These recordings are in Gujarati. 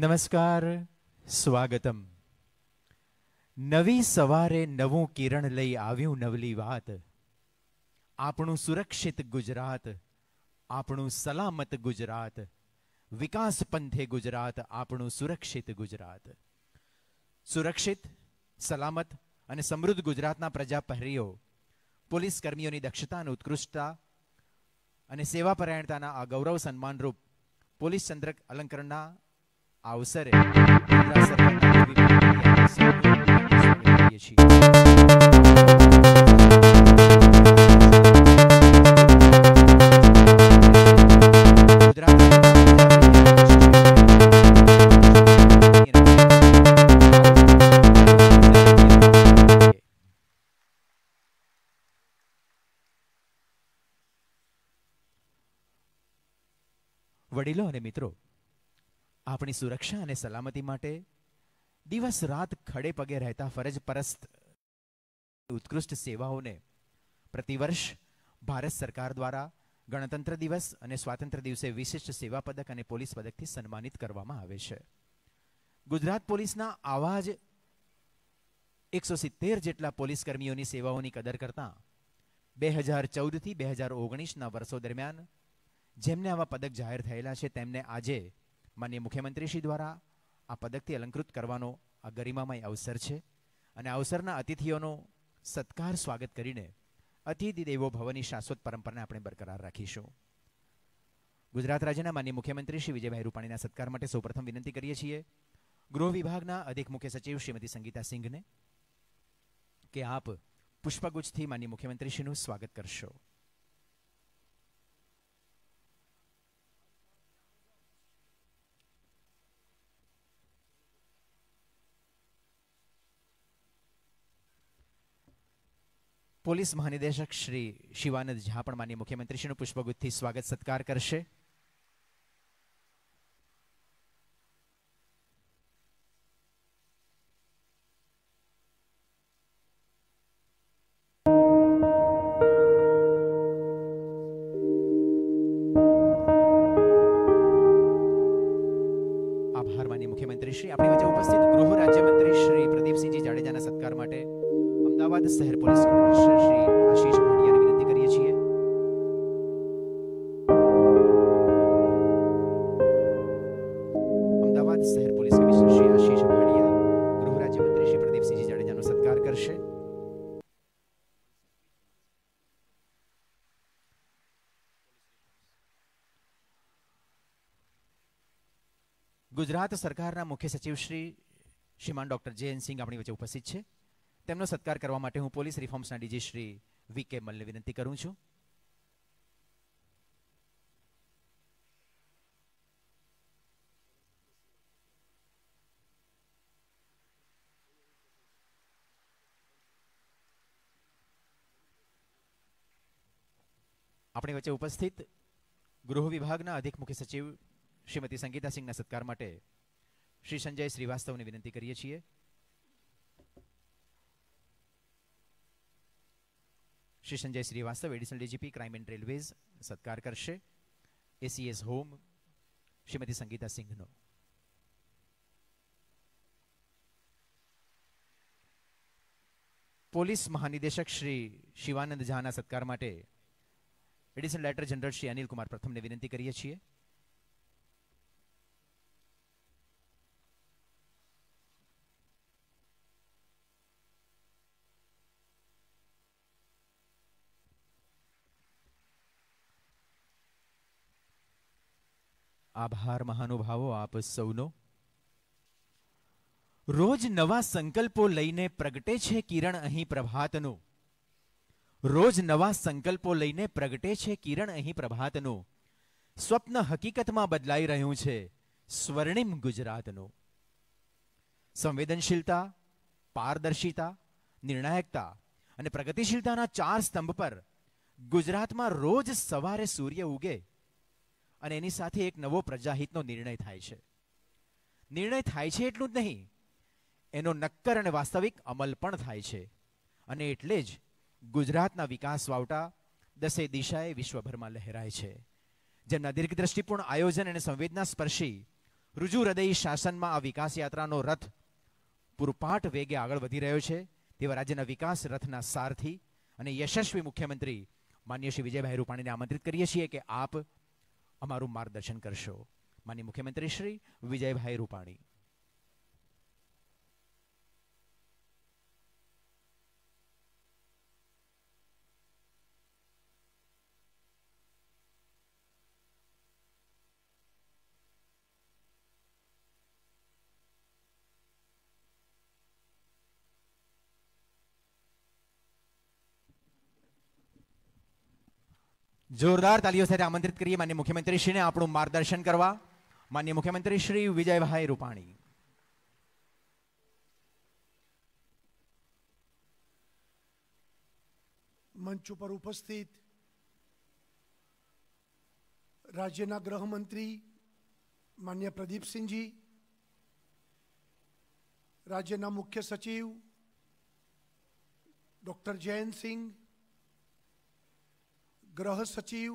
નમસ્કાર સ્વાગતમ નવી સવારે નવું કિરણ લઈ આવ્યું નવલી વાત આપણું સુરક્ષિત ગુજરાત આપણું સલામત ગુજરાત વિકાસ પંથે ગુજરાત આપણું સુરક્ષિત ગુજરાત સુરક્ષિત સલામત અને સમૃદ્ધ ગુજરાતના પ્રજા પહેરીઓ પોલીસ કર્મીઓની દક્ષતા અને ઉત્કૃષ્ટતા અને સેવાપરાયણતાના આ ગૌરવ સન્માનરૂપ પોલીસ ચંદ્રક અલંકરણના આવસરે વડોદરા સરકારના વડીલો અને મિત્રો આપણી સુરક્ષા અને સલામતી માટે દિવસ રાત ખડે પગે રહેતા ફરજ પરસ્ત ઉત્કૃષ્ટ સેવાઓને પ્રતિવર્ષ ભારત સરકાર દ્વારા ગણતંત્ર દિવસ અને સ્વાતંત્ર્ય દિવસે વિશિષ્ટ સેવા પદક અને પોલીસ પદકથી સન્માનિત કરવામાં આવે છે ગુજરાત પોલીસના આવા જ એકસો સિત્તેર જેટલા પોલીસ કર્મીઓની સેવાઓની કદર કરતા બે હજાર ચૌદથી બે હજાર ઓગણીસના વર્ષો દરમિયાન જેમને આવા પદક જાહેર થયેલા છે તેમને આજે માન્ય મુખ્યમંત્રીશ્રી દ્વારા આ પદકથી અલંકૃત કરવાનો આ ગરિમામય અવસર છે અને અવસરના અતિથિઓનો સત્કાર સ્વાગત કરીને અતિથિ દેવો ભવની શાશ્વત પરંપરાને આપણે બરકરાર રાખીશું ગુજરાત રાજ્યના માન્ય મુખ્યમંત્રી શ્રી વિજયભાઈ રૂપાણીના સત્કાર માટે સૌપ્રથમ વિનંતી કરીએ છીએ ગૃહ વિભાગના અધિક મુખ્ય સચિવ શ્રીમતી સંગીતા સિંઘને કે આપ પુષ્પગુચ્છથી માન્ય મુખ્યમંત્રીશ્રીનું સ્વાગત કરશો પોલીસ મહાનિદેશક શ્રી શિવાનંદ ઝા પણ માન્ય મુખ્યમંત્રીશ્રીનું પુષ્પગુથથી સ્વાગત સત્કાર કરશે ગુજરાત સરકારના મુખ્ય સચિવ શ્રી શ્રીમાન ડૉક્ટર જયંત સિંહ આપણી વચ્ચે ઉપસ્થિત છે તેમનો સત્કાર કરવા માટે હું પોલીસ રિફોર્મ્સના ડીજી શ્રી વી કે મલને વિનંતી કરું છું આપણી વચ્ચે ઉપસ્થિત ગૃહ વિભાગના અધિક મુખ્ય સચિવ શ્રીમતી સંગીતા સિંહના સત્કાર માટે श्री संजय श्रीवास्तव ने विनती करिए छे Shri Sanjay Shrivastava additional DGP crime and railways सत्कार करते एसीएस होम श्रीमती संगीता सिंह नो पुलिस महानिदेशक श्री शिवानंद झा सत्कार additional director general Shri Anil Kumar प्रथम ने विनती करिए छे આભાર મહાનુભાવો આપ સૌનો રોજ નવા સંકલ્પો લઈને પ્રગટે છે કિરણ અહીં પ્રભાતનું રોજ નવા સંકલ્પો લઈને પ્રગટે છે કિરણ અહીં પ્રભાતનું સ્વપ્ન હકીકતમાં બદલાઈ રહ્યું છે સ્વર્ણિમ ગુજરાતનું સંવેદનશીલતા પારદર્શિતા નિર્ણાયકતા અને પ્રગતિશીલતાના ચાર સ્તંભ પર ગુજરાતમાં રોજ સવારે સૂર્ય ઉગે અને એની સાથે એક નવો પ્રજાહિતનો નિર્ણય થાય છે નિર્ણય થાય છે એટલું જ નહીં એનો નક્કર અને વાસ્તવિક અમલ પણ થાય છે અને એટલે જ ગુજરાતના વિકાસ વાવટા દસે દિશાએ વિશ્વભરમાં લહેરાય છે જેમના દીર્ઘદ્રષ્ટિપૂર્ણ આયોજન અને સંવેદના સ્પર્શી રુજુ હૃદય શાસનમાં આ વિકાસ યાત્રાનો રથ પૂરપાટ વેગે આગળ વધી રહ્યો છે તેવા રાજ્યના વિકાસ રથના સારથી અને યશસ્વી મુખ્યમંત્રી માન્ય શ્રી વિજયભાઈ રૂપાણીને આમંત્રિત કરીએ છીએ કે આપ અમારું માર્ગદર્શન કરશો માની મુખ્યમંત્રી શ્રી વિજયભાઈ રૂપાણી જોરદાર તાલીઓ સાથે આમંત્રિત કરીએ માન્ય મુખ્યમંત્રીશ્રીને આપણું માર્ગદર્શન કરવા માન્ય મુખ્યમંત્રી શ્રી વિજયભાઈ રૂપાણી મંચ ઉપર ઉપસ્થિત રાજ્યના ગૃહમંત્રી માન્ય પ્રદીપસિંહજી રાજ્યના મુખ્ય સચિવ ડોક્ટર જયંતસિંહ ગ્રહ સચિવ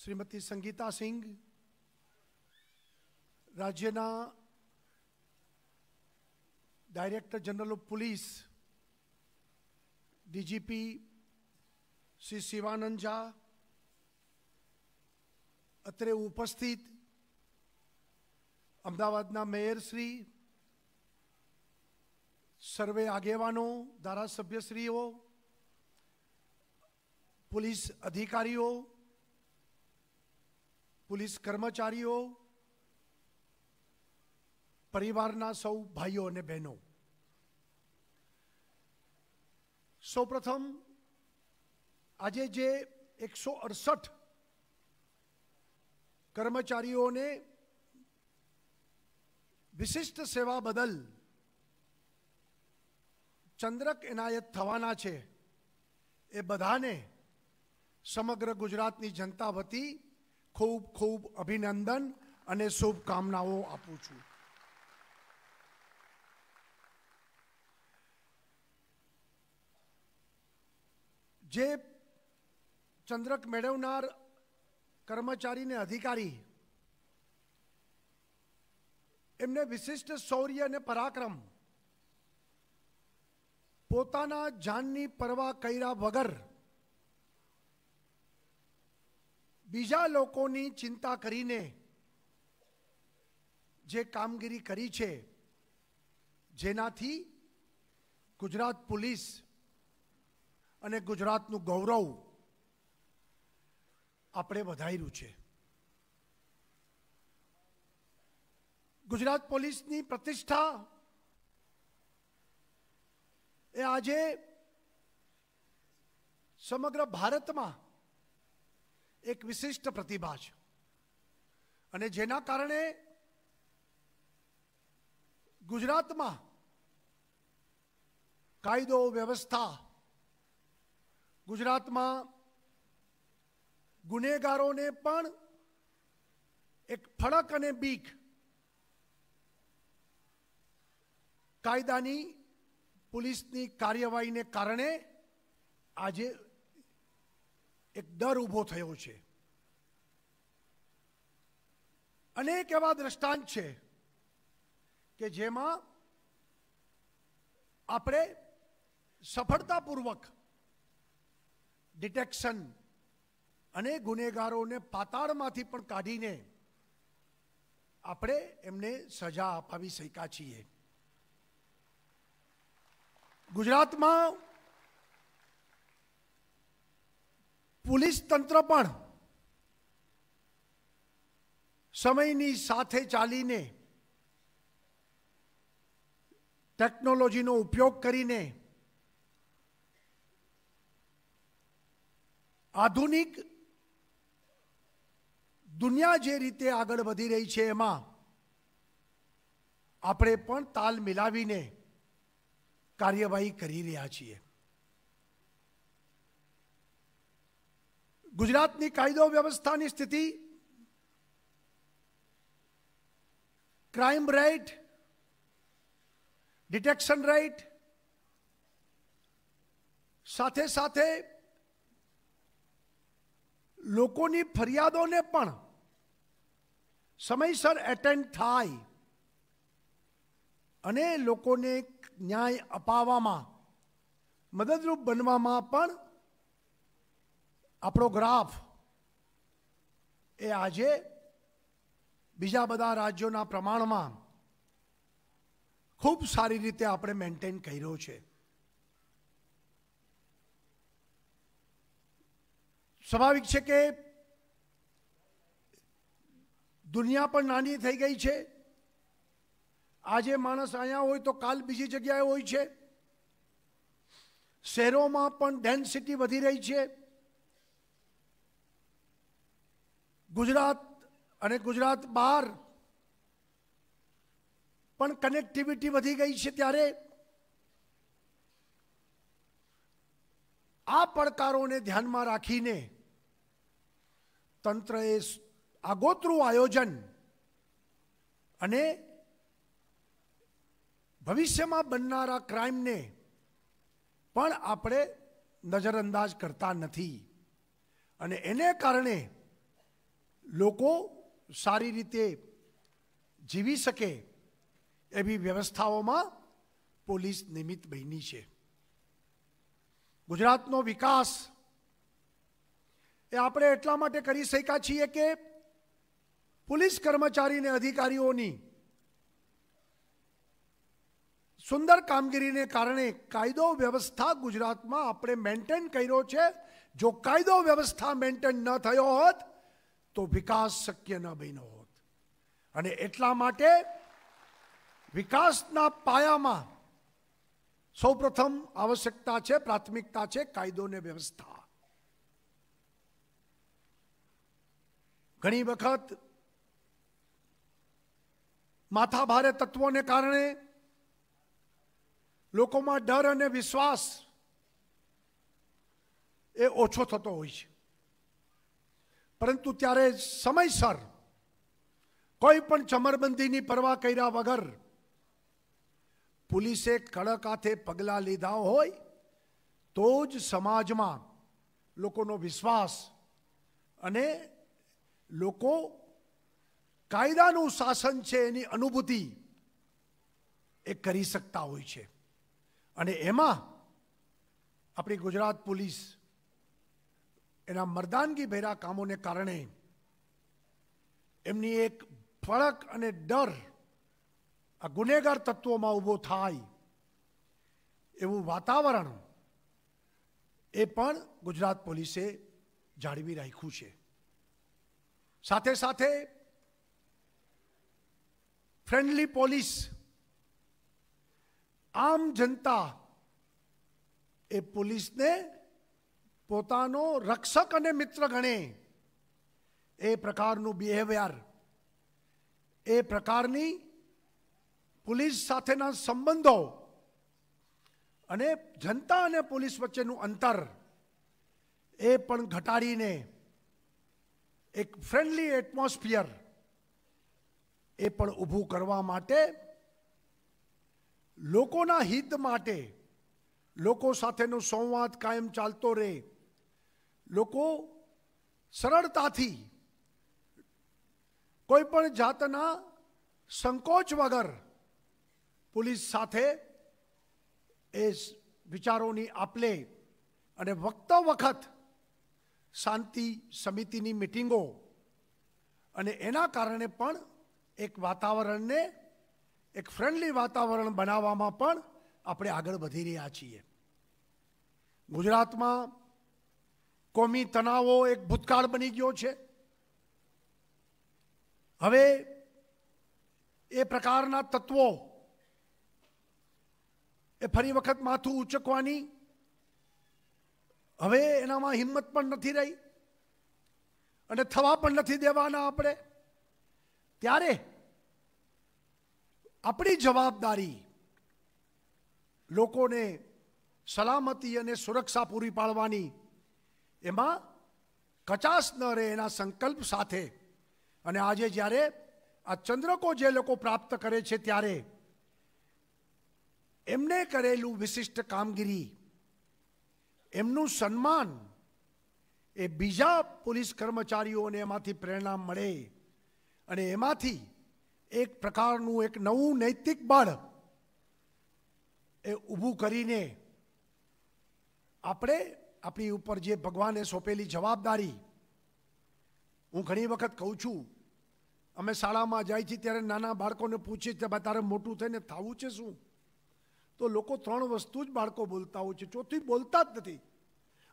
શ્રીમતી સંગીતા સિંઘ રાજ્યના director general of police DGP Shri Shivanand Jha અત્રે ઉપસ્થિત અમદાવાદના મેયર શ્રી સર્વે આગેવાનો ધારાસભ્યશ્રીઓ પોલીસ અધિકારીઓ પોલીસ કર્મચારીઓ પરિવારના સૌ ભાઈઓ અને બહેનો સૌપ્રથમ આજે જે એકસો અડસઠ કર્મચારીઓને વિશિષ્ટ સેવા બદલ ચંદ્રક એનાયત થવાના છે એ બધાને સમગ્ર ગુજરાતની જનતા વતી ખૂબ ખૂબ અભિનંદન અને શુભકામનાઓ આપું છું જે ચંદ્રક મેળવનાર કર્મચારીને અધિકારી એમને વિશિષ્ટ શૌર્ય અને પરાક્રમ પોતાના જાનની પરવા કર્યા વગર બીજા લોકોની ચિંતા કરીને જે કામગીરી કરી છે જેનાથી ગુજરાત પોલીસ અને ગુજરાતનું ગૌરવ આપણે વધાર્યું છે ગુજરાત પોલીસની પ્રતિષ્ઠા એ આજે સમગ્ર ભારતમાં એક વિશિષ્ટ પ્રતિભા છે અને જેના કારણે ગુજરાતમાં કાયદો વ્યવસ્થા ગુજરાતમાં ગુનેગારોને પણ એક ફળક અને બીક કાયદાની પોલીસની કાર્યવાહીને કારણે આજે એક ડર ઊભો થયો છે અનેક એવા દ્રષ્ટાંત છે કે જેમાં આપણે સફળતાપૂર્વક ડિટેક્શન અને ગુનેગારોને પાતાળમાંથી પણ કાઢીને આપણે એમને સજા અપાવી શક્યા છીએ ગુજરાતમાં પોલીસ તંત્ર પણ સમયની સાથે ચાલીને ટેકનોલોજીનો ઉપયોગ કરીને આધુનિક દુનિયા જે રીતે આગળ વધી રહી છે એમાં આપણે પણ તાલ મિલાવીને કાર્યવાહી કરી રહ્યા છીએ ગુજરાતની કાયદો વ્યવસ્થાની સ્થિતિ ક્રાઇમ રેટ ડિટેક્શન રેટ સાથે સાથે લોકોની ફરિયાદોને પણ સમયસર એટેન્ડ થાય અને લોકોને ન્યાય અપાવવામાં મદદરૂપ બનવામાં પણ આપણો ગ્રાફ એ આજે બીજા બધા રાજ્યોના પ્રમાણમાં ખૂબ સારી રીતે આપણે મેન્ટેન કર્યો છે સ્વાભાવિક છે કે દુનિયા પણ નાની થઈ ગઈ છે આજે માણસ અહીંયા હોય તો કાલ બીજી જગ્યાએ હોય છે શહેરોમાં પણ ડેન્સિટી વધી રહી છે ગુજરાત અને ગુજરાત બહાર પણ કનેક્ટિવિટી વધી ગઈ છે ત્યારે આ પડકારોને ધ્યાનમાં રાખીને તંત્રએ આગોતરું આયોજન અને ભવિષ્યમાં બનનારા ક્રાઇમને પણ આપણે નજરઅંદાજ કરતા નથી અને એને કારણે લોકો સારી રીતે જીવી શકે એવી વ્યવસ્થાઓમાં પોલીસ નિમિત્ત બની છે ગુજરાતનો વિકાસ એ આપણે એટલા માટે કરી શક્યા છીએ કે પોલીસ કર્મચારી અને અધિકારીઓની સુંદર કામગીરીને કારણે કાયદો વ્યવસ્થા ગુજરાતમાં આપણે મેન્ટેન કર્યો છે જો કાયદો વ્યવસ્થા મેન્ટેન ન થયો હોત તો વિકાસ શક્ય ન બન્યો હોત અને એટલા માટે વિકાસના પાયામાં સૌપ્રથમ આવશ્યકતા છે પ્રાથમિકતા છે કાયદો ને વ્યવસ્થા ઘણી વખત માથાભારે તત્વોને કારણે લોકોમાં ડર અને વિશ્વાસ એ ઓછો થતો હોય છે પરંતુ ત્યારે સમયસર કોઈ પણ ચમરબંધીની પરવા કર્યા વગર પોલીસે કડક હાથે પગલાં લીધા હોય તો જ સમાજમાં લોકોનો વિશ્વાસ અને લોકો કાયદાનું શાસન છે એની અનુભૂતિ એ કરી શકતા હોય છે અને એમાં આપણી ગુજરાત પોલીસ એના મર્દાનગી ભેરા કામોને કારણે એમની એક ફળક અને ડર આ ગુનેગાર તત્વોમાં ઊભો થાય એવું વાતાવરણ એ પણ ગુજરાત પોલીસે જાળવી રાખ્યું છે સાથે સાથે ફ્રેન્ડલી પોલીસ આમ જનતા એ પોલીસને પોતાનો રક્ષક અને મિત્ર ગણે એ પ્રકારનું બિહેવિયર એ પ્રકારની પોલીસ સાથેના સંબંધો અને જનતા અને પોલીસ વચ્ચેનું અંતર એ પણ ઘટાડીને એક ફ્રેન્ડલી એટમોસ્ફિયર એ પણ ઊભું કરવા માટે લોકોના હિત માટે લોકો સાથેનો સંવાદ કાયમ ચાલતો રહે લોકો સરળતાથી કોઈ પણ જાતના સંકોચ વગર પોલીસ સાથે એ વિચારોની આપલે અને વખતો વખત શાંતિ સમિતિની મિટિંગો અને એના કારણે પણ એક વાતાવરણને એક ફ્રેન્ડલી વાતાવરણ બનાવવામાં પણ આપણે આગળ વધી રહ્યા છીએ ગુજરાતમાં કોમી તણાવો એક ભૂતકાળ બની ગયો છે હવે એ પ્રકારના તત્વો એ ફરી વખત માથું ઉચકવાની હવે એનામાં હિંમત પણ નથી રહી અને થવા પણ નથી દેવાના આપણે ત્યારે આપણી જવાબદારી લોકોને સલામતી અને સુરક્ષા પૂરી પાડવાની એમાં કચાશ ન રહે એના સંકલ્પ સાથે અને આજે જ્યારે આ ચંદ્રકો જે લોકો પ્રાપ્ત કરે છે ત્યારે એમને કરેલું વિશિષ્ટ કામગીરી એમનું સન્માન એ બીજા પોલીસ કર્મચારીઓને એમાંથી પ્રેરણા મળે અને એમાંથી એક પ્રકારનું એક નવું નૈતિક બળ એ ઊભું કરીને આપણે આપણી ઉપર જે ભગવાને સોંપેલી જવાબદારી હું ઘણી વખત કહું છું અમે શાળામાં જાય છીએ ત્યારે નાના બાળકોને પૂછીએ છીએ તારે મોટું થઈને થવું છે શું તો લોકો ત્રણ વસ્તુ જ બાળકો બોલતા હોય છે ચોથી બોલતા જ નથી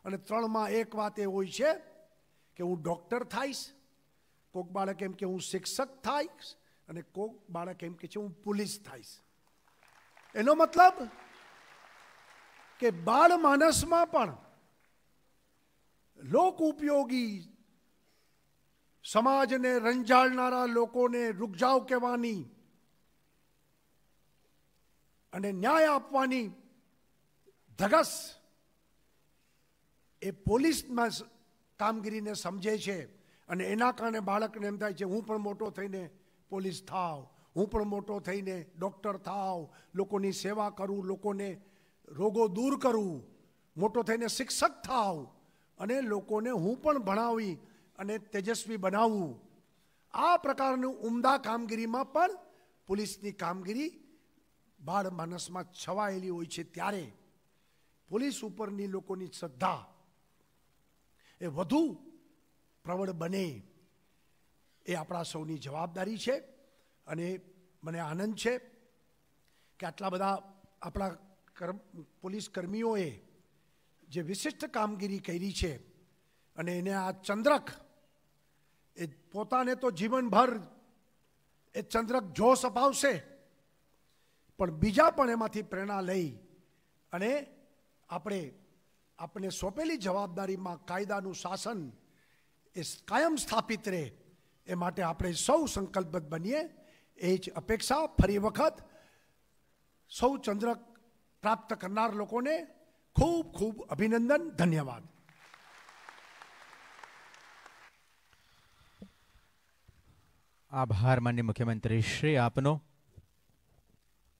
અને ત્રણમાં એક વાત એ હોય છે કે હું ડૉક્ટર થઈશ કોક બાળક એમ કે હું શિક્ષક થાઈશ અને કોક બાળક એમ કે છે હું પોલીસ થઈશ એનો મતલબ કે બાળ માનસમાં પણ લોક ઉપયોગી સમાજને રંજાડનારા લોકોને રૂગજાવ કહેવાની અને ન્યાય આપવાની ધગસ એ પોલીસમાં કામગીરીને સમજે છે અને એના કારણે બાળકને એમ થાય છે હું પણ મોટો થઈને પોલીસ થાવ હું પણ મોટો થઈને ડૉક્ટર થાવ લોકોની સેવા કરું લોકોને રોગો દૂર કરું મોટો થઈને શિક્ષક થાવ અને લોકોને હું પણ ભણાવી અને તેજસ્વી બનાવું આ પ્રકારનું ઉમદા કામગીરીમાં પણ પોલીસની કામગીરી બાળ માનસમાં છવાયેલી હોય છે ત્યારે પોલીસ ઉપરની લોકોની શ્રદ્ધા એ વધુ પ્રબળ બને એ આપણા સૌની જવાબદારી છે અને મને આનંદ છે કે આટલા બધા આપણા કર્મ પોલીસ કર્મીઓએ જે વિશિષ્ટ કામગીરી કરી છે અને એને આ ચંદ્રક એ પોતાને તો જીવનભર એ ચંદ્રક જોશ અપાવશે પણ બીજા પણ એમાંથી પ્રેરણા લઈ અને આપણે આપણે સોંપેલી જવાબદારીમાં કાયદાનું શાસન એ કાયમ સ્થાપિત રહે એ માટે આપણે સૌ સંકલ્પબદ્ધ બનીએ એ જ અપેક્ષા ફરી વખત સૌ ચંદ્રક પ્રાપ્ત કરનાર લોકોને ખૂબ ખૂબ અભિનંદન ધન્યવાદ આભાર માન્ય મુખ્યમંત્રી શ્રી આપનો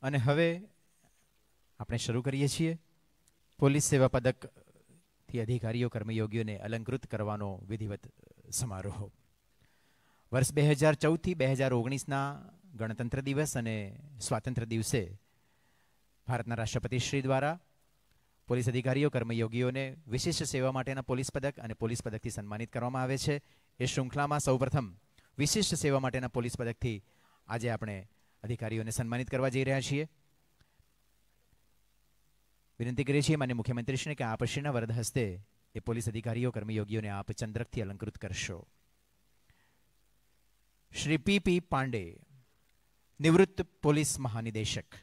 અને હવે આપણે શરૂ કરીએ છીએ પોલીસ સેવા પદક થી અધિકારીઓ કર્મયોગીઓને અલંકૃત કરવાનો વિધિવત સમારોહ વર્ષ બે હજાર ચૌદથી બે હજાર ઓગણીસના ગણતંત્ર દિવસ અને સ્વાતંત્ર્ય દિવસે ભારતના રાષ્ટ્રપતિ શ્રી દ્વારા પોલીસ અધિકારીઓ કર્મયોગીઓને વિશિષ્ટ સેવા માટેના પોલીસ પદક અને પોલીસ પદકથી સન્માનિત કરવામાં આવે છે એ શૃંખલામાં સૌપ્રથમ વિશિષ્ટ સેવા માટેના પોલીસ પદકથી આજે આપણે અધિકારીઓને સન્માનિત કરવા જઈ રહ્યા છીએ વિનંતી કરીએ છીએ માન્ય મુખ્યમંત્રીશ્રીને કે આપ શ્રીના વરદ હસ્તે એ પોલીસ અધિકારીઓ કર્મયોગીઓને આપ ચંદ્રકથી અલંકૃત કરશો શ્રી પી પી પાંડે નિવૃત્ત પોલીસ મહાનિદેશક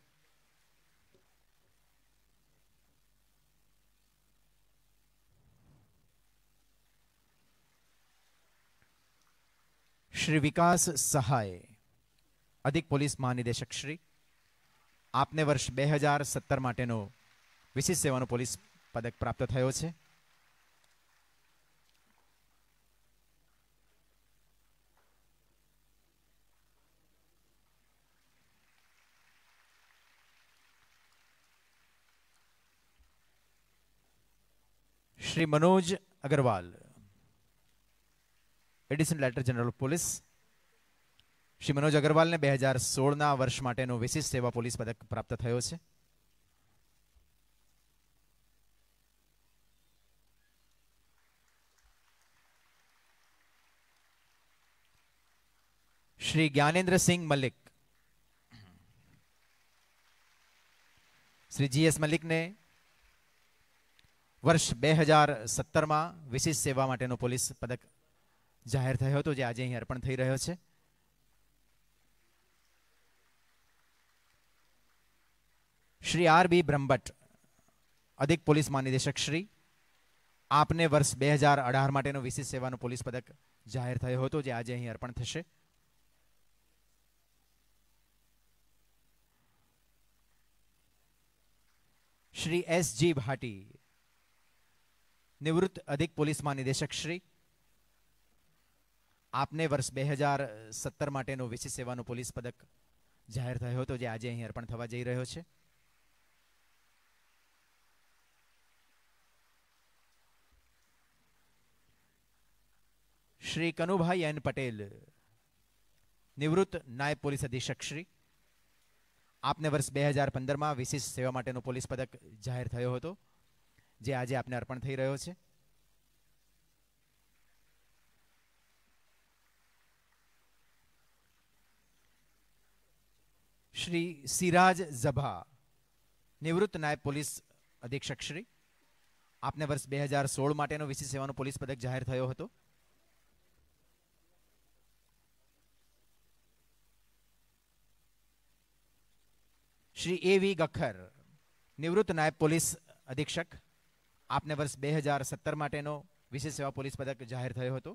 श्री विकास सहाय अधिक पुलिस महानिदेशक श्री आपने वर्ष बेहजार सत्तर मे विशिष्ट सेवा पुलिस पदक प्राप्त थो Shri Manoj Agrawal additional director general police Shri Manoj અગ્રવાલને બે હજાર સોળના વર્ષ માટેનો વિશિષ્ટ સેવા પોલીસ પદક પ્રાપ્ત થયો છે શ્રી જ્ઞાનેન્દ્રસિંહ મલિક શ્રી જીએસ મલિકને વર્ષ બે હજાર સત્તરમાં વિશિષ્ટ સેવા માટેનો પોલીસ પદક જાહેર થયો હતો જે આજે અહીં અર્પણ થઈ રહ્યો છે શ્રી આર બી બ્રહ્મભટ્ટ અધિક પોલીસ મહાનિદેશક શ્રી આપને વર્ષ બે હજાર અઢાર માટેનો વિશેષ સેવાનો પોલીસ પદક જાહેર થયો હતો જે આજે અહીં અર્પણ થશે શ્રી એસ જી ભાટી નિવૃત્ત અધિક પોલીસ મહાનિદેશક શ્રી આપને વર્ષ બે હજાર સત્તર માટેનો વિશેષ સેવાનો પોલીસ પદક જાહેર થયો હતો જે આજે અહીં અર્પણ થવા જઈ રહ્યો છે શ્રી કનુભાઈ એન પટેલ નિવૃત્ત નાયબ પોલીસ અધિક્ષક શ્રી આપને વર્ષ બે હજાર પંદરમાં વિશેષ સેવા માટેનો પોલીસ પદક જાહેર થયો હતો જે આજે આપને અર્પણ થઈ રહ્યો છે શ્રી સિરાજ ઝભા નિવૃત્ત નાયબ પોલીસ અધિક્ષક શ્રી આપને વર્ષ બે હજાર સોળ માટેનો વિશિષ્ટ સેવાનો પોલીસ પદક જાહેર થયો હતો શ્રી એ વી ગખર નિવૃત્ત નાયબ પોલીસ અધિક્ષક આપને વર્ષ બે હજાર સત્તર માટેનો વિશેષ સેવા પોલીસ પદક જાહેર થયો હતો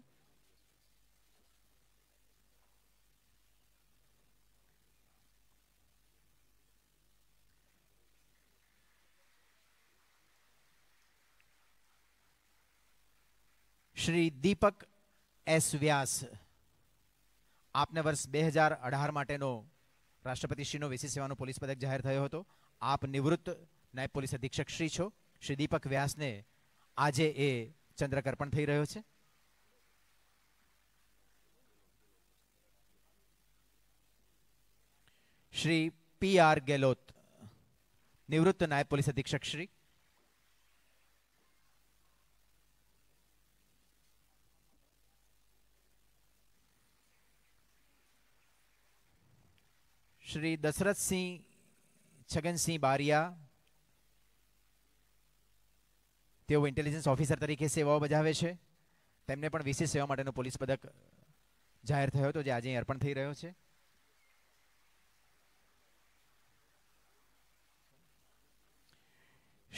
શ્રી દીપક એસ વ્યાસ આપને વર્ષ બે હજાર અઢાર માટેનો રાષ્ટ્રપતિશ્રીનો વીસી સેવાનો પોલીસ પદક જાહેર થયો હતો આપ નિવૃત્ત નાયબ પોલીસ અધિક્ષક શ્રી છો શ્રી દીપક વ્યાસને આજે એ ચંદ્રક અર્પણ થઈ રહ્યો છે શ્રી પી આર ગેલોત નિવૃત્ત નાયબ પોલીસ અધિક્ષક શ્રી શ્રી દશરથસિંહ છગનસિંહ બારિયા તેઓ ઇન્ટેલિજન્સ ઓફિસર તરીકે સેવાઓ બજાવે છે તેમને પણ વિશેષ સેવા માટેનો પોલીસ પદક જાહેર થયો હતો જે આજે અર્પણ થઈ રહ્યો છે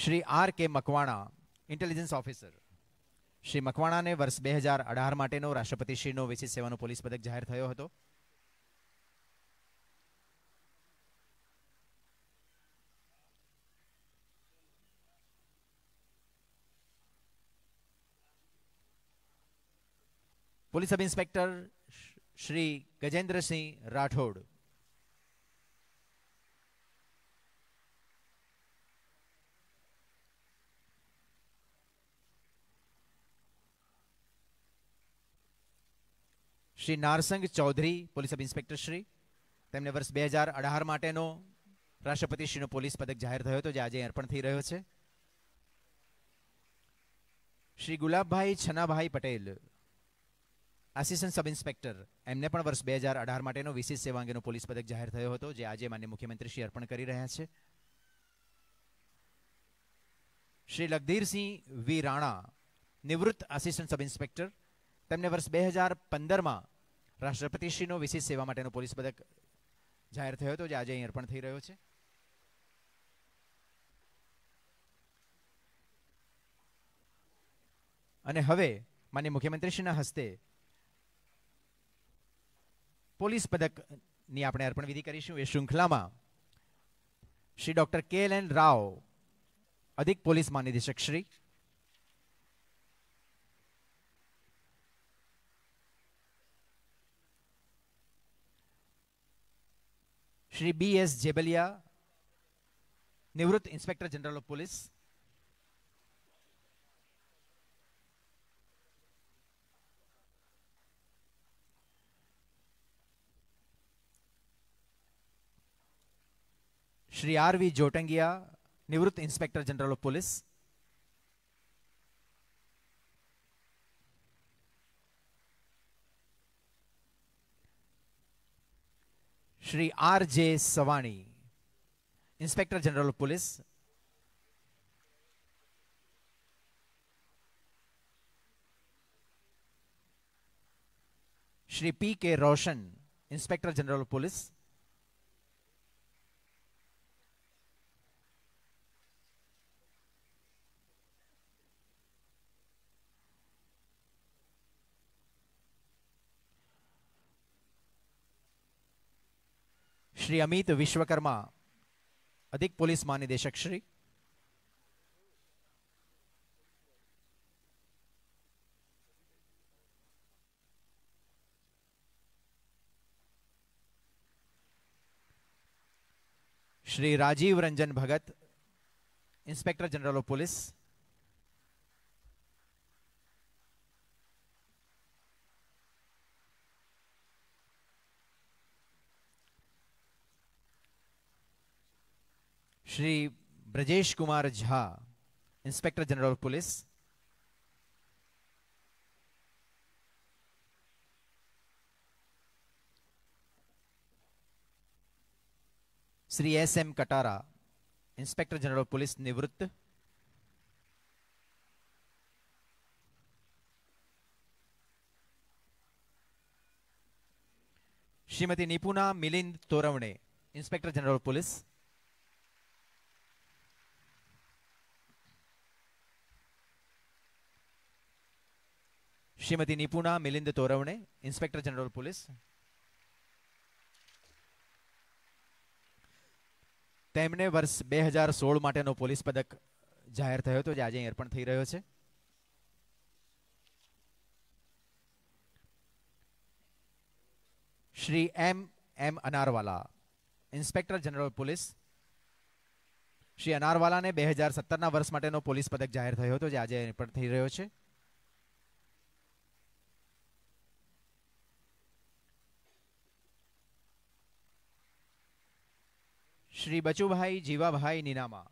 Shri R K Makwana intelligence officer Shri મકવાણાને વર્ષ બે હજાર અઢાર માટેનો રાષ્ટ્રપતિશ્રીનો વિશેષ સેવાનો પોલીસ પદક જાહેર થયો હતો police sub inspector Shri Gajendrasinh Rathod Shri Narsang Chaudhary police sub inspector Shri તેમને વર્ષ બે હજાર અઢાર માટેનો રાષ્ટ્રપતિશ્રીનો પોલીસ પદક જાહેર થયો હતો જે આજે અર્પણ થઈ રહ્યો છે Shri Gulabbhai Chhanabhai Patel assistant sub inspector એમને પણ વર્ષ બે હજાર અઢાર માટેનો વિશેષ સેવા અંગેનો પોલીસ પદક જાહેર થયો હતો જે આજે માન્ય મુખ્યમંત્રી શ્રી અર્પણ કરી રહ્યા છે શ્રી લખધીરસિંહ વી રાણા નિવૃત્ત આસિસ્ટન્ટ સબ ઇન્સ્પેક્ટર તેમને વર્ષ બે હજાર પંદરમાં રાષ્ટ્રપતિશ્રીનો વિશેષ સેવા માટેનો પોલીસ પદક જાહેર થયો હતો જે આજે અહીં અર્પણ થઈ રહ્યો છે અને હવે માન્ય મુખ્યમંત્રીશ્રીના હસ્તે પોલીસ પદકની આપણે અર્પણ વિધિ કરીશું એ શૃંખલામાં Shri doctor K L N Rao અધિક પોલીસ મહાનિદેશક શ્રી શ્રી બી એસ જેબલિયા નિવૃત્ત inspector general of police Shri R V Jotangiya નિવૃત્ત inspector general of police Shri R J Savani inspector general of police Shri P K Roshan inspector general of police Shri Amit Vishwakarma अधिक पुलिस महानिदेशक Shri Shri Rajiv Ranjan Bhagat inspector general of police Shri Brajesh Kumar Jha inspector general of police Shri S M Katara inspector general of police निवृत्त Shrimati Nipuna Milind Torvane inspector general of police Shrimati Nipuna Milind Torvane inspector general police તેમને વર્ષ બે હજાર સોળ માટેનો પોલીસ પદક જાહેર થયો હતો જે આજે અર્પણ થઈ રહ્યો છે Shri M M Anarwala inspector general police Shri અનારવાલાને બે હજાર સત્તરના વર્ષ માટેનો પોલીસ પદક જાહેર થયો હતો જે આજે અર્પણ થઈ રહ્યો છે શ્રી બચુભાઈ જીવાભાઈ નીનામા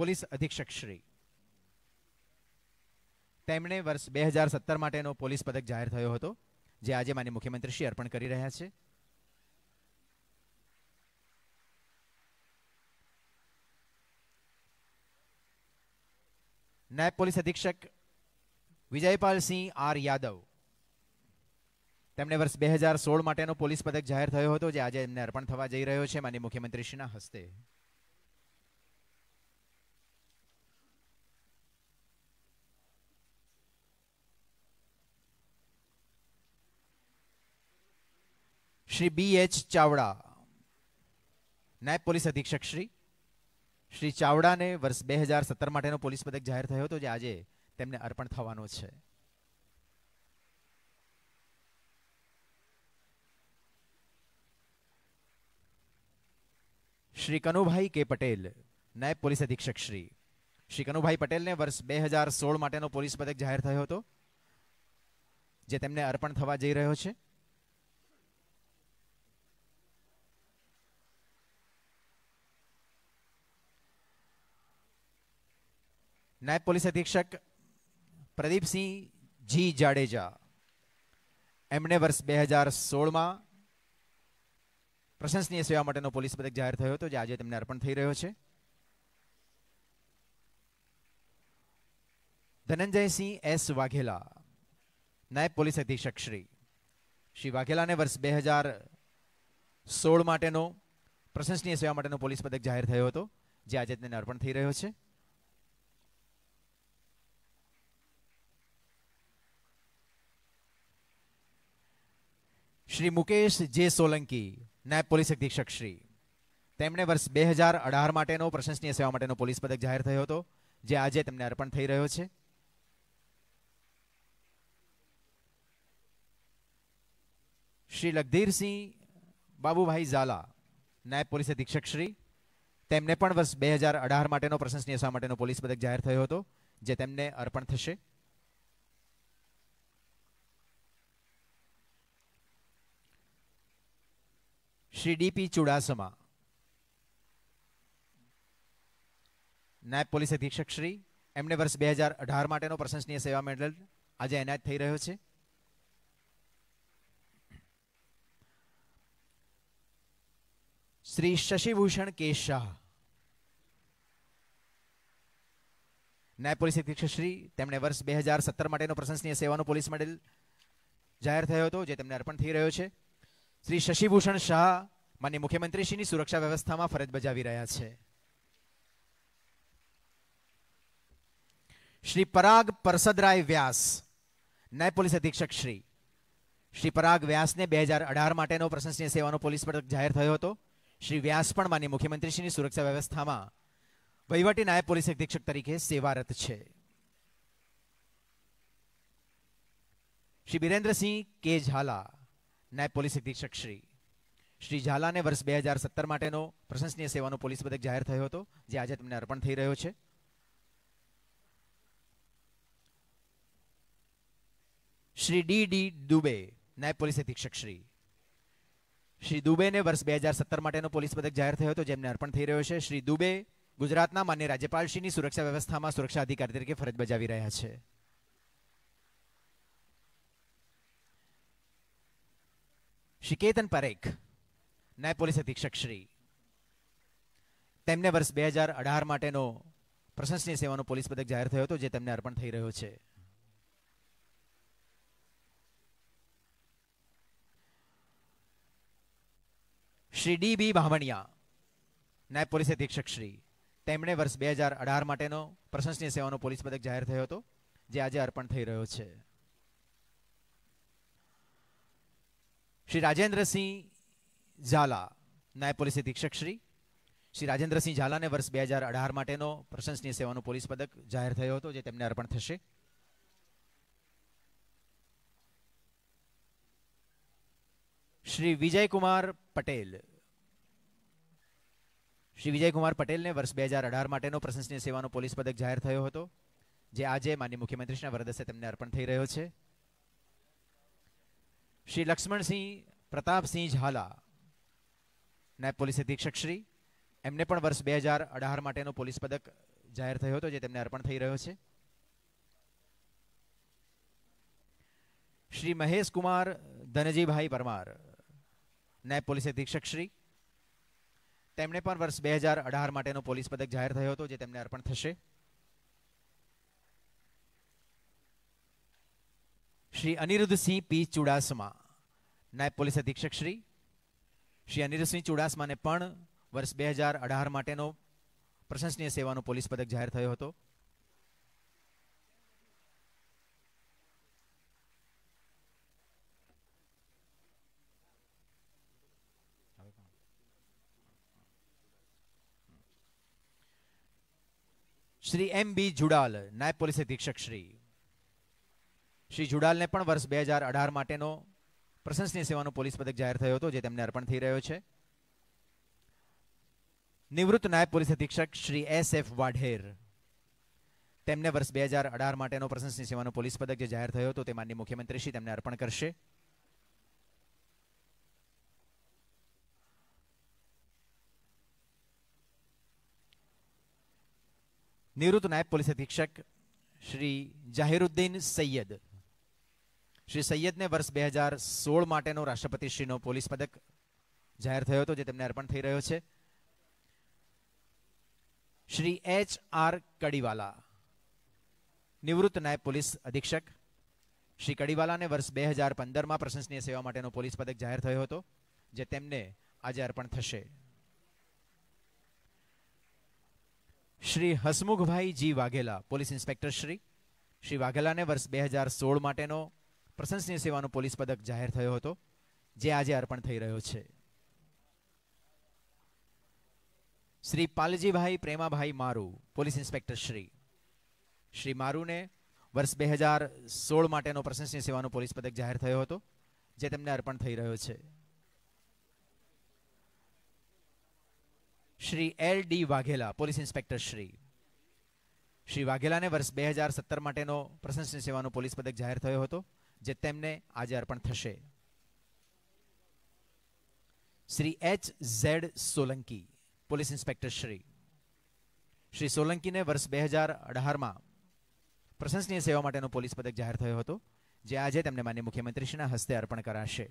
પોલીસ અધિક્ષક શ્રી તેમણે વર્ષ બે હજાર સત્તર માટેનો પોલીસ પદક જાહેર થયો હતો જે આજે માન્ય મુખ્યમંત્રી શ્રી અર્પણ કરી રહ્યા છે નાયબ પોલીસ અધિક્ષક વિજયપાલસિંહ આર યાદવ તેમને વર્ષ બે હજાર સોળ માટેનો પોલીસ પદક જાહેર થયો હતો જે આજે એમને અર્પણ થવા જઈ રહ્યો છે માનીય મુખ્યમંત્રીશ્રીના હસ્તે શ્રી બી એચ ચાવડા નાયબ પોલીસ અધિક્ષક શ્રી શ્રી ચાવડાને વર્ષ બે હજાર સત્તર માટેનો પોલીસ પદક જાહેર થયો હતો જે આજે તેમને અર્પણ થવાનો છે શ્રી કનુભાઈ કે પટેલ નાયબ પોલીસ અધિક્ષક શ્રી શ્રી કનુભાઈ પટેલને વર્ષ બે હજાર સોળ માટેનો પોલીસ પદક જાહેર થયો હતો જે તેમને અર્પણ થવા જઈ રહ્યો છે નાયબ પોલીસ અધિક્ષક પ્રદીપસિંહ જી જાડેજા એમણે વર્ષ બે હજાર સોળમાં પ્રશંસનીય સેવા માટેનો પોલીસ પદક જાહેર થયો હતો જે આજે તેમને અર્પણ થઈ રહ્યો છે ધનંજયસિંહ એસ વાઘેલા નાયબ પોલીસ અધિક્ષક શ્રી શ્રી વાઘેલાને વર્ષ બે હજાર સોળ માટેનો પ્રશંસનીય સેવા માટેનો પોલીસ પદક જાહેર થયો હતો જે આજે તેને અર્પણ થઈ રહ્યો છે શ્રી મુકેશ જે સોલંકી નાયબ પોલીસ અધિક્ષક શ્રી તેમણે વર્ષ બે હજાર અઢાર માટેનો પ્રશંસનીય સેવા માટેનો પોલીસ પદક જાહેર થયો હતો જે આજે તેમને અર્પણ થઈ રહ્યો છે શ્રી લખધીરસિંહ બાબુભાઈ ઝાલા નાયબ પોલીસ અધિક્ષક શ્રી તેમને પણ વર્ષ બે હજાર અઢાર માટેનો પ્રશંસનીય સેવા માટેનો પોલીસ પદક જાહેર થયો હતો જે તેમને અર્પણ થશે શ્રી ડીપી ચુડાસમા નાયબ પોલીસ અધિક્ષક શ્રી એમને વર્ષ બે હજાર અઢાર માટેનો પ્રશંસનીય સેવા મેડલ આજે એનાયત થઈ રહ્યો છે શ્રી શશિભૂષણ કે શાહ નાયબ પોલીસ અધિક્ષક શ્રી તેમણે વર્ષ બે હજાર સત્તર માટેનો પ્રશંસનીય સેવાનો પોલીસ મેડલ જાહેર થયો હતો જે તેમને અર્પણ થઈ રહ્યો છે શ્રી શશિભૂષણ શાહ માન્ય મુખ્યમંત્રીશ્રીની સુરક્ષા વ્યવસ્થામાં ફરજ બજાવી રહ્યા છે શ્રી પરાગ પરસદરાય વ્યાસ નાયબ પોલીસ અધિક્ષક શ્રી શ્રી પરાગ વ્યાસને બે હજાર અઢાર માટેનો પ્રશંસનીય સેવાનો પોલીસ પદક જાહેર થયો હતો શ્રી વ્યાસ પણ માન્ય મુખ્યમંત્રીશ્રીની સુરક્ષા વ્યવસ્થામાં વહીવટી નાયબ પોલીસ અધિક્ષક તરીકે સેવારત છે શ્રી બિરેન્દ્રસિંહ કે ઝાલા નાયબ પોલીસ અધિક્ષક શ્રી શ્રી ઝાલાને વર્ષ બે હજાર સત્તર માટેનો પ્રશંસનીય સેવાનો પોલીસ પદક જાહેર થયો હતો જે આજે તમને અર્પણ થઈ રહ્યો છે શ્રી ડી ડી દુબે નાયબ પોલીસ અધિક્ષક શ્રી શ્રી દુબેને વર્ષ બે હજાર સત્તર માટેનો પોલીસ પદક જાહેર થયો હતો જેમને અર્પણ થઈ રહ્યો છે શ્રી દુબે ગુજરાતના માન્ય રાજ્યપાલશ્રીની સુરક્ષા વ્યવસ્થામાં સુરક્ષા અધિકારી તરીકે ફરજ બજાવી રહ્યા છે શ્રી કેતન પરેખ નાયબ પોલીસ અધિક્ષક શ્રી તેમને વર્ષ બે હજાર અઢાર માટેનો પ્રશંસનીય સેવાનો પોલીસ પદક જાહેર થયો હતો જે તેમને અર્પણ થઈ રહ્યો છે શ્રી ડી બી બામણિયા નાયબ પોલીસ અધિક્ષક શ્રી તેમણે વર્ષ બે હજાર અઢાર માટેનો પ્રશંસનીય સેવાનો પોલીસ પદક જાહેર થયો હતો જે આજે અર્પણ થઈ રહ્યો છે શ્રી રાજેન્દ્રસિંહ ઝાલા નાયબ પોલીસ અધિક્ષક શ્રી શ્રી રાજેન્દ્રસિંહ ઝાલાને વર્ષ બે હજાર અઢાર માટેનો પ્રશંસનીય સેવાનો પોલીસ પદક જાહેર થયો હતો જે તેમને અર્પણ થશે શ્રી વિજયકુમાર પટેલ શ્રી વિજયકુમાર પટેલને વર્ષ બે હજાર અઢાર માટેનો પ્રશંસનીય સેવાનો પોલીસ પદક જાહેર થયો હતો જે આજે માનનીય મુખ્યમંત્રીશ્રીના વરદસ્તે તેમને અર્પણ થઈ રહ્યો છે શ્રી લક્ષ્મણસિંહ પ્રતાપસિંહ ઝાલા નાયબ પોલીસ અધિક્ષક શ્રી એમને પણ વર્ષ બે હજાર અઢાર માટેનો પોલીસ પદક જાહેર થયો હતો જે તેમને અર્પણ થઈ રહ્યો છે શ્રી મહેશ કુમાર ધનજીભાઈ પરમાર નાયબ પોલીસ અધિક્ષક શ્રી તેમણે પણ વર્ષ બે હજાર અઢાર માટેનો પોલીસ પદક જાહેર થયો હતો જે તેમને અર્પણ થશે શ્રી અનિરુદ્ધસિંહ પી ચુડાસમા નાયબ પોલીસ અધિક્ષક શ્રી શ્રી અનિરુદ્ધસિંહ ચુડાસમાને પણ વર્ષ બે હજાર અઢાર માટેનો પ્રશંસનીય સેવાનો પોલીસ પદક જાહેર થયો હતો શ્રી એમ બી જુડાલ નાયબ પોલીસ અધિક્ષક શ્રી શ્રી જુડાલને પણ વર્ષ બે હજાર અઢાર માટેનો પ્રશંસનીય સેવાનો પોલીસ પદક જાહેર થયો હતો જે તેમને અર્પણ થઈ રહ્યો છે નિવૃત્ત નાયબ પોલીસ અધિક્ષક શ્રી એસ એફ વાઢેર તેમને વર્ષ બે હજાર અઢાર માટેનો પ્રશંસનીય સેવાનો પોલીસ પદક જે જાહેર થયો હતો તે માનની મુખ્યમંત્રી શ્રી તેમને અર્પણ કરશે નિવૃત્ત નાયબ પોલીસ અધિક્ષક શ્રી જાહિરુદ્દીન સૈયદ શ્રી સૈયદને વર્ષ બે હજાર સોળ માટેનો રાષ્ટ્રપતિશ્રીનો પોલીસ પદક જાહેર થયો હતો જે તેમને અર્પણ થઈ રહ્યો છે શ્રી એચ આર કડીવાલા નિવૃત્ત નાયબ પોલીસ અધિક્ષક શ્રી કડીવાલાને વર્ષ બે હજાર પંદરમાં પ્રશંસનીય સેવા માટેનો પોલીસ પદક જાહેર થયો હતો જે તેમને આજે અર્પણ થશે Shri Hasmukhbhai G Vaghela police inspector Shri Shri વાઘેલાને વર્ષ બે હજાર સોળ માટેનો પ્રશંસનીય સેવાનો પોલીસ પદક જાહેર થયો હતો જે આજે અર્પણ થઈ રહ્યો છે શ્રી પાલજીભાઈ પ્રેમાભાઈ મારુ પોલીસ ઇન્સ્પેક્ટર શ્રી શ્રી મારુને વર્ષ બે હજાર સોળ માટેનો પ્રશંસનીય સેવાનો પોલીસ પદક જાહેર થયો હતો જે તેમને અર્પણ થઈ રહ્યો છે Shri L D Vaghela police inspector Shri Shri વાઘેલાને વર્ષ બે હજાર સત્તર માટેનો પ્રશંસનીય સેવાનો પોલીસ પદક જાહેર થયો હતો જે તેમને આજે અર્પણ થશે Shri H Z Solanki police inspector Shri Shri સોલંકીને વર્ષ બે હજાર અઢારમાં પ્રશંસનીય સેવા માટેનો પોલીસ પદક જાહેર થયો હતો જે આજે તેમને માન્ય મુખ્યમંત્રીશ્રીના હસ્તે અર્પણ કરાશે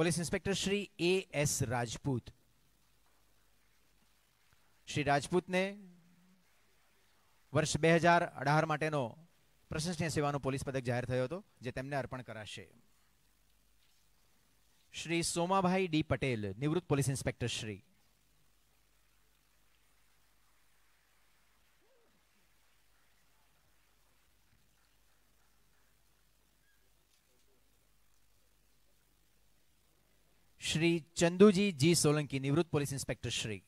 police inspector Shri A S Rajput Shri રાજપૂતને વર્ષ બે હજાર અઢાર માટેનો પ્રશંસનીય સેવાનો પોલીસ પદક જાહેર થયો હતો જે તેમને અર્પણ કરાશે શ્રી સોમાભાઈ ડી પટેલ નિવૃત્ત police inspector Shri Shri Chanduji G Solanki નિવૃત્ત police inspector Shri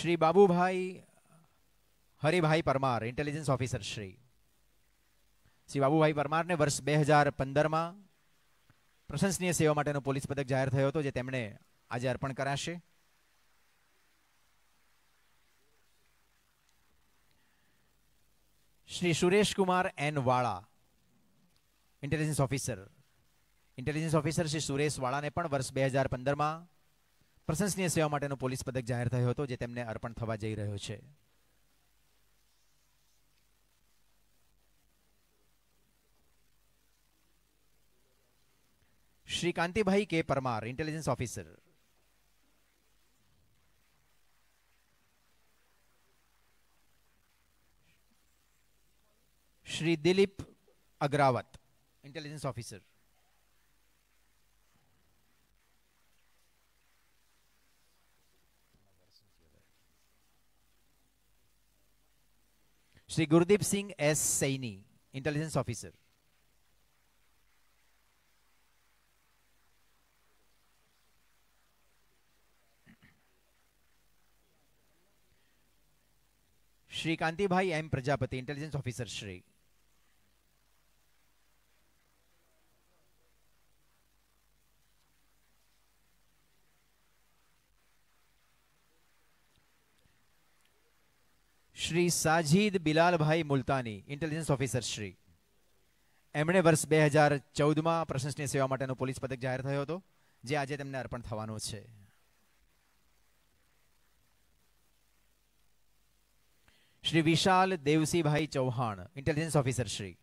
Shri Babubhai Haribhai Parmar intelligence officer Shri Shri Babubhai પરમારને વર્ષ બે હજાર પંદરમાં પ્રશંસનીય સેવા માટેનો પોલીસ પદક જાહેર થયો હતો જે તેમણે આજે અર્પણ કરાશે Shri Sureshkumar N Vala intelligence officer intelligence officer Shri Suresh વાળાને પણ વર્ષ બે હજાર પંદરમાં પ્રશંસનીય સેવા માટેનો પોલીસ પદક જાહેર થયો હતો જે તેમને અર્પણ થવા જઈ રહ્યો છે Shri Kantibhai K Parmar intelligence officer Shri Dilip Agravat intelligence officer Shri Gurudeep Singh S Saini intelligence officer Shri Kantibhai M Prajapati intelligence officer Shri Shri Sajid Bilalbhai Multani intelligence officer Shri એમણે વર્ષ બે હજાર ચૌદમાં પ્રશંસનીય સેવા માટેનો પોલીસ પદક જાહેર થયો હતો જે આજે તેમને અર્પણ થવાનો છે શ્રી વિશાલ દેવસીભાઈ ચૌહાણ ઇન્ટેલિજન્સ ઓફિસર શ્રી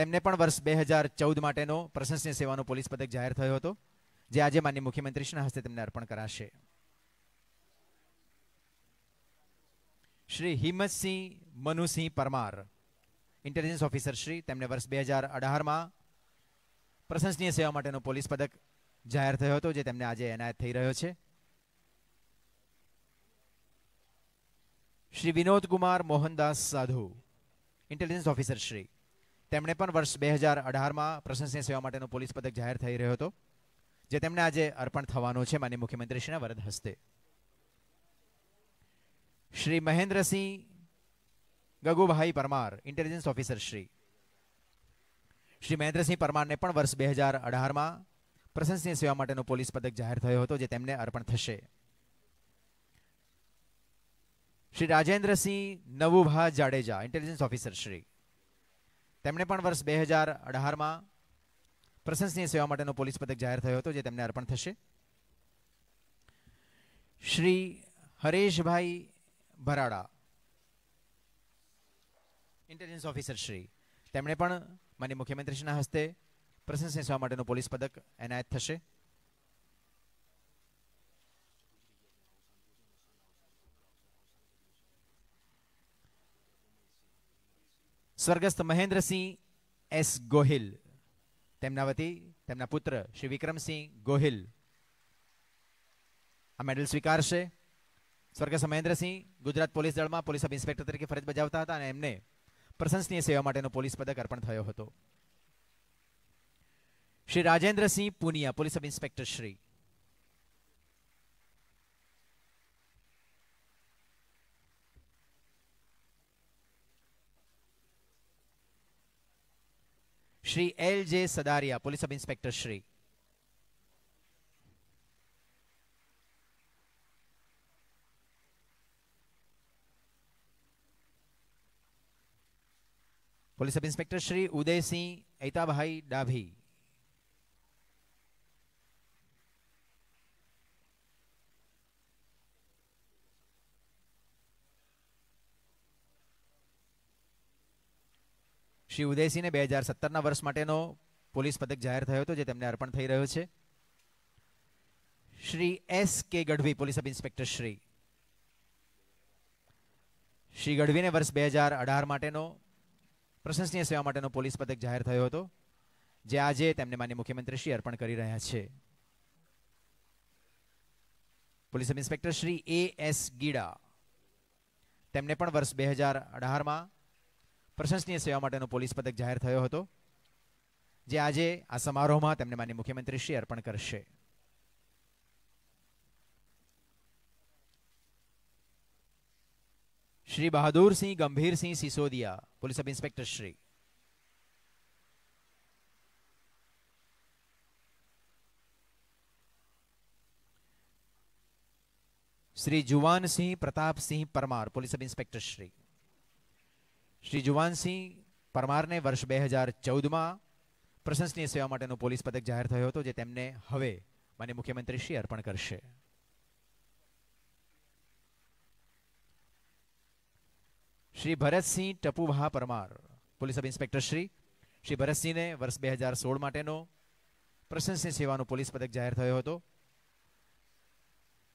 તેમને પણ વર્ષ બે હજાર ચૌદ માટેનો પ્રશંસનીય સેવાનો પોલીસ પદક જાહેર થયો હતો જે આજે માન્ય મુખ્યમંત્રીશ્રીના હસ્તે તેમને અર્પણ કરાશે શ્રી હિંમતસિંહ મનુસિંહ પરમાર ઇન્ટેલિજન્સ ઓફિસર શ્રી તેમને વર્ષ બે હજાર અઢારમાં પ્રશંસનીય સેવા માટેનો પોલીસ પદક જાહેર થયો હતો જે તેમને આજે એનાયત થઈ રહ્યો છે શ્રી વિનોદ કુમાર મોહનદાસ સાધુ ઇન્ટેલિજન્સ ઓફિસર શ્રી તેમણે પણ વર્ષ બે હજાર અઢારમાં પ્રશંસનીય સેવા માટેનો પોલીસ પદક જાહેર થઈ રહ્યો હતો જે તેમને આજે અર્પણ થવાનો છે માન્ય મુખ્યમંત્રીશ્રીના વરદ હસ્તે શ્રી મહેન્દ્રસિંહ ગગુભાઈ પરમાર ઇન્ટેલિજન્સ ઓફિસર શ્રી શ્રી મહેન્દ્રસિંહ પરમારને પણ વર્ષ બે હજાર અઢારમાં પ્રશંસનીય સેવા માટેનો પોલીસ પદક જાહેર થયો હતો જે તેમને અર્પણ થશે શ્રી રાજેન્દ્રસિંહ નવુભા જાડેજા ઇન્ટેલિજન્સ ઓફિસર શ્રી તેમણે પણ વર્ષ બે હજાર અઢારમાં પ્રશંસનીય સેવા માટેનો પોલીસ પદક જાહેર થયો હતો જે તેમને અર્પણ થશે શ્રી હરેશભાઈ ભરાડા ઇન્ટેલિજન્સ ઓફિસર શ્રી તેમણે પણ માન્ય મુખ્યમંત્રીશ્રીના હસ્તે પ્રશંસનીય સેવા માટેનું પોલીસ પદક એનાયત થશે સ્વર્ગસ્થ મહેન્દ્રસિંહ એસ ગોહિલ તેમના વતી તેમના પુત્ર શ્રી વિક્રમસિંહ ગોહિલ આ મેડલ સ્વીકારશે સ્વર્ગસ્થ મહેન્દ્રસિંહ ગુજરાત પોલીસ દળમાં પોલીસ સબ ઇન્સ્પેક્ટર તરીકે ફરજ બજાવતા હતા અને એમને પ્રશંસનીય સેવા માટેનો પોલીસ પદક અર્પણ થયો હતો Shri Rajendrasinh Puniya police sub inspector Shri Shri L J Sadariya police sub inspector Shri police sub inspector Shri Udaysinh Aitabhai Dabhi Shri ઉદયસિંહને બે હજાર સત્તરના વર્ષ માટેનો પોલીસ પદક જાહેર થયો હતો જે તેમને અર્પણ થઈ રહ્યો છે Shri S K Gadhvi police sub inspector Shri Shri ગઢવીને વર્ષ બે હજાર અઢાર માટેનો પ્રશંસનીય સેવા માટેનો પોલીસ પદક જાહેર થયો હતો જે આજે તેમને માન્ય મુખ્યમંત્રી શ્રી અર્પણ કરી રહ્યા છે police sub inspector Shri A S Gida તેમને પણ વર્ષ બે હજાર અઢારમાં પ્રશંસનીય સેવા માટેનો પોલીસ પદક જાહેર થયો હતો જે આજે આ સમારોહમાં તેમને માન્ય મુખ્યમંત્રી શ્રી અર્પણ કરશે Shri Bahadursinh Gambhirsinh Sisodiya police sub inspector Shri Shri Juvansinh Pratapsinh Parmar police sub inspector Shri Shri Juvansinh પરમારને વર્ષ બે હજાર ચૌદમાં પ્રશંસનીય સેવા માટેનો પોલીસ પદક જાહેર થયો હતો જે તેમને હવે માન્ય મુખ્યમંત્રી શ્રી અર્પણ કરશે Shri Bharatsinh Tapubha Parmar police sub inspector Shri Shri ભરતસિંહને વર્ષ બે હજાર સોળ માટેનો પ્રશંસનીય સેવાનો પોલીસ પદક જાહેર થયો હતો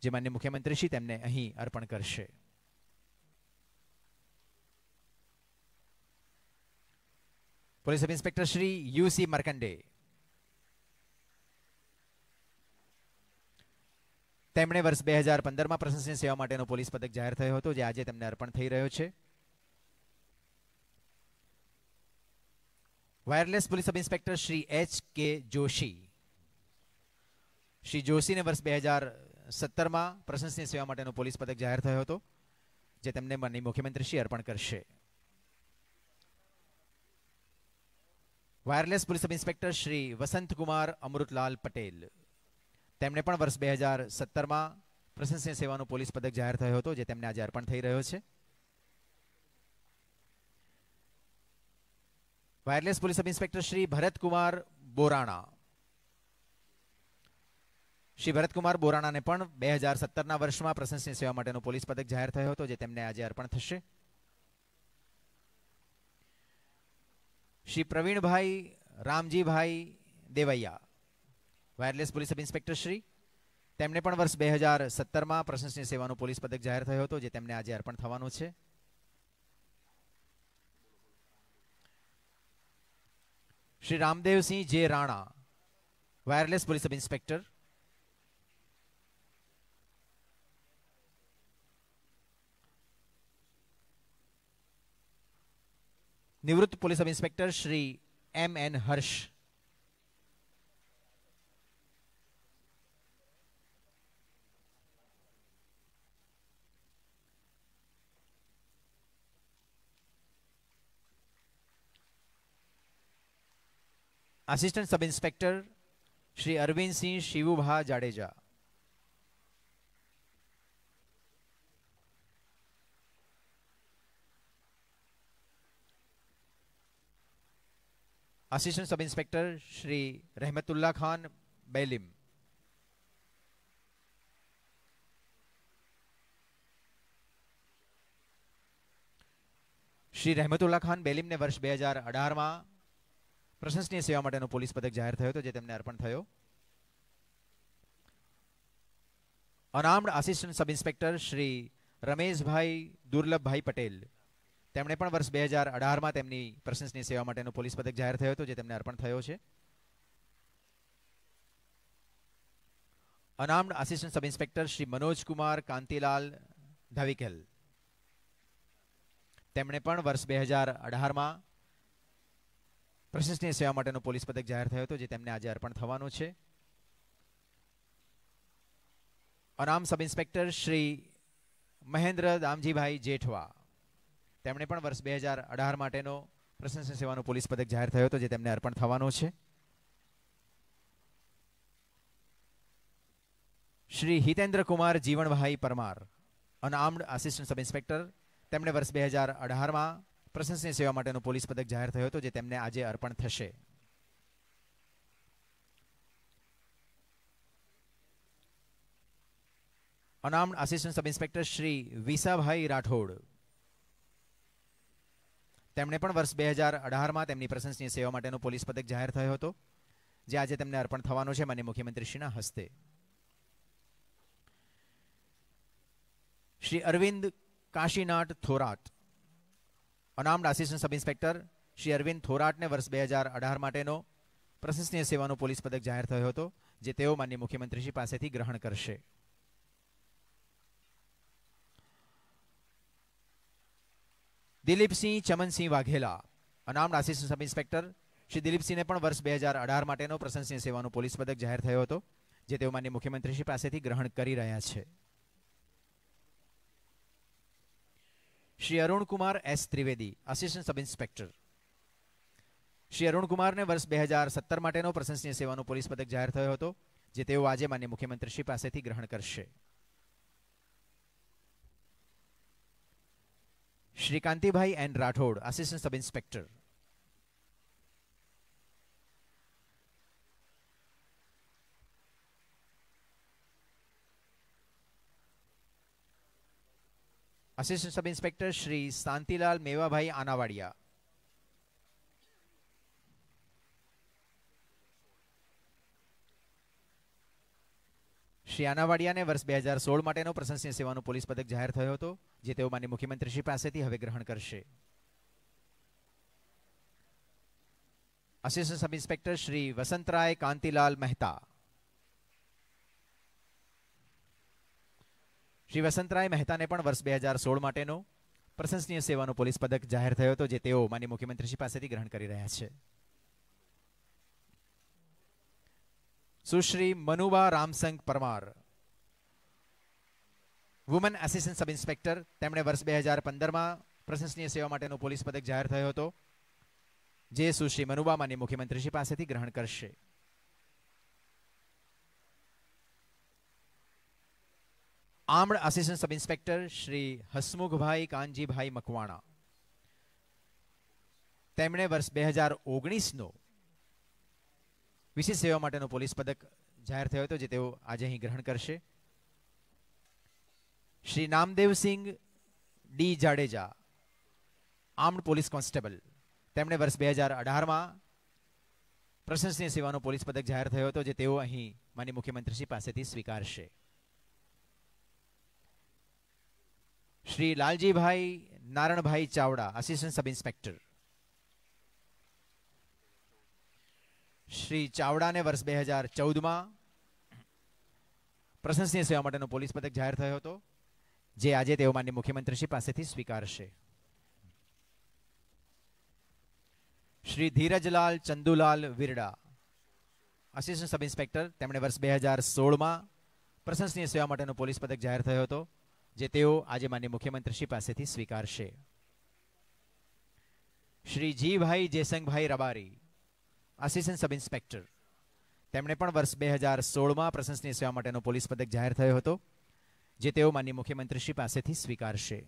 જે માન્ય મુખ્યમંત્રી શ્રી તેમને અહીં અર્પણ કરશે police sub inspector Shri U C Markande તેમણે વર્ષ બે હજાર પંદરમાં પ્રશંસનીય સેવા માટેનો પોલીસ પદક જાહેર થયો હતો જે આજે તેમને અર્પણ થઈ રહ્યો છે wireless police sub inspector Shri H K Joshi Shri જોશીને વર્ષ બે હજાર સત્તરમાં પ્રશંસનીય સેવા માટેનો પોલીસ પદક જાહેર થયો હતો જે તેમને માનની મુખ્યમંત્રીશ્રી અર્પણ કરશે wireless police sub inspector Shri Vasantkumar Amrutlal Patel તેમને પણ વર્ષ બે હજાર સત્તરમાં પ્રશંસનીય સેવાનો પોલીસ પદક જાહેર થયો હતો જે તેમને આજે અર્પણ થઈ રહ્યો છે wireless police sub inspector Shri Bharatkumar Borana Shri Bharatkumar બોરાણાને પણ બે હજાર સત્તરના વર્ષમાં પ્રશંસની સેવા માટેનો પોલીસ પદક જાહેર થયો હતો જે તેમને આજે અર્પણ થશે Shri Pravinbhai Ramjibhai Devaiya wireless police sub inspector Shri તેમને પણ વર્ષ બે હજાર સત્તરમાં પ્રશંસનીય સેવાનો પોલીસ પદક જાહેર થયો હતો જે તેમને આજે અર્પણ થવાનું છે Shri Ramdev Singh J Rana wireless police sub inspector निवृत्त police sub inspector Shri M N Harsh assistant sub inspector Shri Arvindsinh Shivubha Jadeja assistant sub inspector Shri Rahematulla Khan Belim Shri Rahematulla Khan બેલિમને વર્ષ બે હજાર અઢારમાં પ્રશંસનીય સેવા માટેનો પોલીસ પદક જાહેર થયો હતો જે તેમને અર્પણ થયો unarmed assistant sub inspector Shri Rameshbhai Durlabhbhai Patel તેમણે પણ વર્ષ બે હજાર અઢારમાં તેમની પ્રશંસનીય સેવા માટેનો પોલીસ પદક જાહેર થયો હતો જે તેમને અર્પણ થયો છે unarmed assistant sub inspector Shri Manojkumar Kantilal Dhavikel તેમણે પણ વર્ષ બે હજાર અઢારમાં પ્રશંસનીય સેવા માટેનો પોલીસ પદક જાહેર થયો હતો જે તેમને આજે અર્પણ થવાનો છે અનામ સબ ઇન્સ્પેક્ટર શ્રી મહેન્દ્ર દામજીભાઈ જેઠવા તેમણે પણ વર્ષ બે હજાર અઢાર માટેનો પ્રશંસનીય સેવાનો પોલીસ પદક જાહેર થયો હતો જે તેમને અર્પણ થવાનો છે Shri Hitendra Kumar Jivanbhai Parmar unarmed assistant sub inspector તેમણે વર્ષ બે હજાર અઢારમાં પ્રશંસનીય સેવા માટેનો પોલીસ પદક જાહેર થયો હતો જે તેમને આજે અર્પણ થશે અનામ assistant sub inspector Shri Visabhai Rathod તેમણે પણ વર્ષ બે હજાર અઢારમાં તેમની પ્રશંસનીય સેવા માટેનો પોલીસ પદક જાહેર થયો હતો જે આજે તેમને અર્પણ થવાનો છે માન્ય મુખ્યમંત્રીશ્રીના હસ્તે Shri Arvind Kashinath Thorat unarmed assistant sub inspector Shri Arvind થોરાટને વર્ષ બે હજાર અઢાર માટેનો પ્રશંસનીય સેવાનો પોલીસ પદક જાહેર થયો હતો જે તેઓ માન્ય મુખ્યમંત્રીશ્રી પાસેથી ગ્રહણ કરશે Dilipsinh Chamansinh Vaghela unarmed assistant sub inspector Shri દિલીપસિંહને પણ વર્ષ બે હજાર અઢાર માટેનો પ્રશંસનીય સેવાનો પોલીસ પદક જાહેર થયો હતો જે તેઓ માન્ય મુખ્યમંત્રીશ્રી પાસેથી ગ્રહણ કરી રહ્યા છે Shri Arunkumar S Trivedi assistant sub inspector Shri અરુણકુમારને વર્ષ બે હજાર સત્તર માટેનો પ્રશંસનીય સેવાનો પોલીસ પદક જાહેર થયો હતો જે તેઓ આજે માન્ય મુખ્યમંત્રી શ્રી પાસેથી ગ્રહણ કરશે Shri Kantibhai N Rathod assistant sub inspector assistant sub inspector Shri Shantilal Mevabhai Anavadiya Shri આનાવાડિયાને વર્ષ બે હજાર સોળ માટેનો પ્રશંસનીય સેવાનો પોલીસ પદક જાહેર થયો હતો જે તેઓ માન્ય મુખ્યમંત્રીશ્રી પાસેથી હવે ગ્રહણ કરશે assistant sub inspector Shri Vasantrai Kantilal Mehta Shri Vasantrai મહેતાને પણ વર્ષ બે હજાર સોળ માટેનો પ્રશંસનીય સેવાનો પોલીસ પદક જાહેર થયો હતો જે તેઓ માન્ય મુખ્યમંત્રીશ્રી પાસેથી ગ્રહણ કરી રહ્યા છે Sushri Manuba Ramsang Parmar woman assistant sub inspector તેમણે વર્ષ બે હજાર પંદરમાં પ્રશંસનીય સેવા માટેનો પોલીસ પદક જાહેર થયો હતો જે સુશ્રી મનુબા માન્ય મુખ્યમંત્રીશ્રી પાસેથી ગ્રહણ કરશે armed assistant sub inspector Shri Hasmukhbhai Kanjibhai Makwana તેમણે વર્ષ બે હજાર ઓગણીસનો વિશેષ સેવા માટેનો પોલીસ પદક જાહેર થયો હતો જે તેઓ આજે અહીં ગ્રહણ કરશે Shri Namdevsinh D Jadeja armed police constable તેમણે વર્ષ બે હજાર અઢારમાં પ્રશંસનીય સેવાનો પોલીસ પદક જાહેર થયો હતો જે તેઓ અહીં માન્ય મુખ્યમંત્રીશ્રી પાસેથી સ્વીકારશે Shri Laljibhai Naranbhai Chavda assistant sub inspector Shri ચાવડાને વર્ષ બે હજાર ચૌદમાં પ્રશંસનીય સેવા માટેનો પોલીસ પદક જાહેર થયો હતો જે આજે તેઓ માન્ય મુખ્યમંત્રીશ્રી પાસેથી સ્વીકારશે Shri Dhirajlal Chandulal Virda assistant sub inspector તેમણે વર્ષ બે હજાર સોળમાં પ્રશંસનીય સેવા માટેનો પોલીસ પદક જાહેર થયો હતો જે તેઓ આજે માન્ય મુખ્યમંત્રીશ્રી પાસેથી સ્વીકારશે Shri Jibhai Jesangbhai Rabari assistant sub inspector તેમણે પણ વર્ષ બે હજાર સોળમાં પ્રશંસનીય સેવા માટેનો પોલીસ પદક જાહેર થયો હતો જે તેઓ માનની મુખ્યમંત્રીશ્રી પાસેથી સ્વીકારશે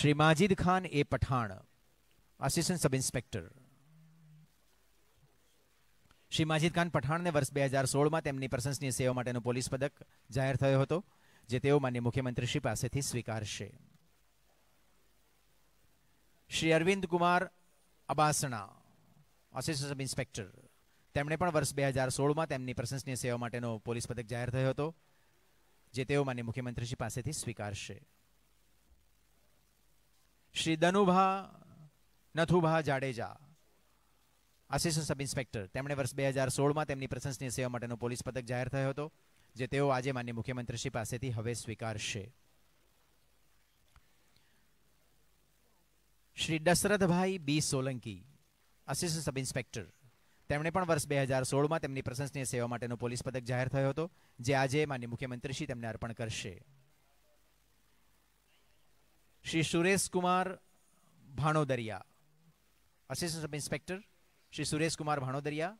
Shri Majid Khan A Pathan assistant sub inspector Shri Majid Khan પઠાણને વર્ષ બે હજાર સોળમાં તેમની પ્રશંસનીય સેવા માટેનો પોલીસ પદક જાહેર થયો હતો જે તેઓ માન્ય મુખ્યમંત્રીશ્રી પાસેથી સ્વીકારશે Shri Arvind Kumar Abasana assistant sub inspector તેમણે પણ વર્ષ બે હજાર સોળમાં તેમની પ્રશંસનીય સેવા માટેનો પોલીસ પદક જાહેર થયો હતો જે તેઓ માન્ય મુખ્યમંત્રીશ્રી પાસેથી સ્વીકારશે Shri Danubha Nathubha Jadeja assistant sub inspector તેમણે વર્ષ બે હજાર સોળમાં તેમની પ્રશંસનીય સેવા માટેનો પોલીસ પદક જાહેર થયો હતો જે તેઓ આજે માન્ય મુખ્યમંત્રીશ્રી પાસેથી હવે સ્વીકારશે Shri Dashrathbhai B Solanki assistant sub inspector તેમણે પણ વર્ષ બે હજાર સોળમાં તેમની પ્રશંસનીય સેવા માટેનો પોલીસ પદક જાહેર થયો હતો જે આજે માન્ય મુખ્યમંત્રીશ્રી તેમને અર્પણ કરશે Shri Sureshkumar Bhanodariya assistant sub inspector Shri Sureshkumar Bhanodariya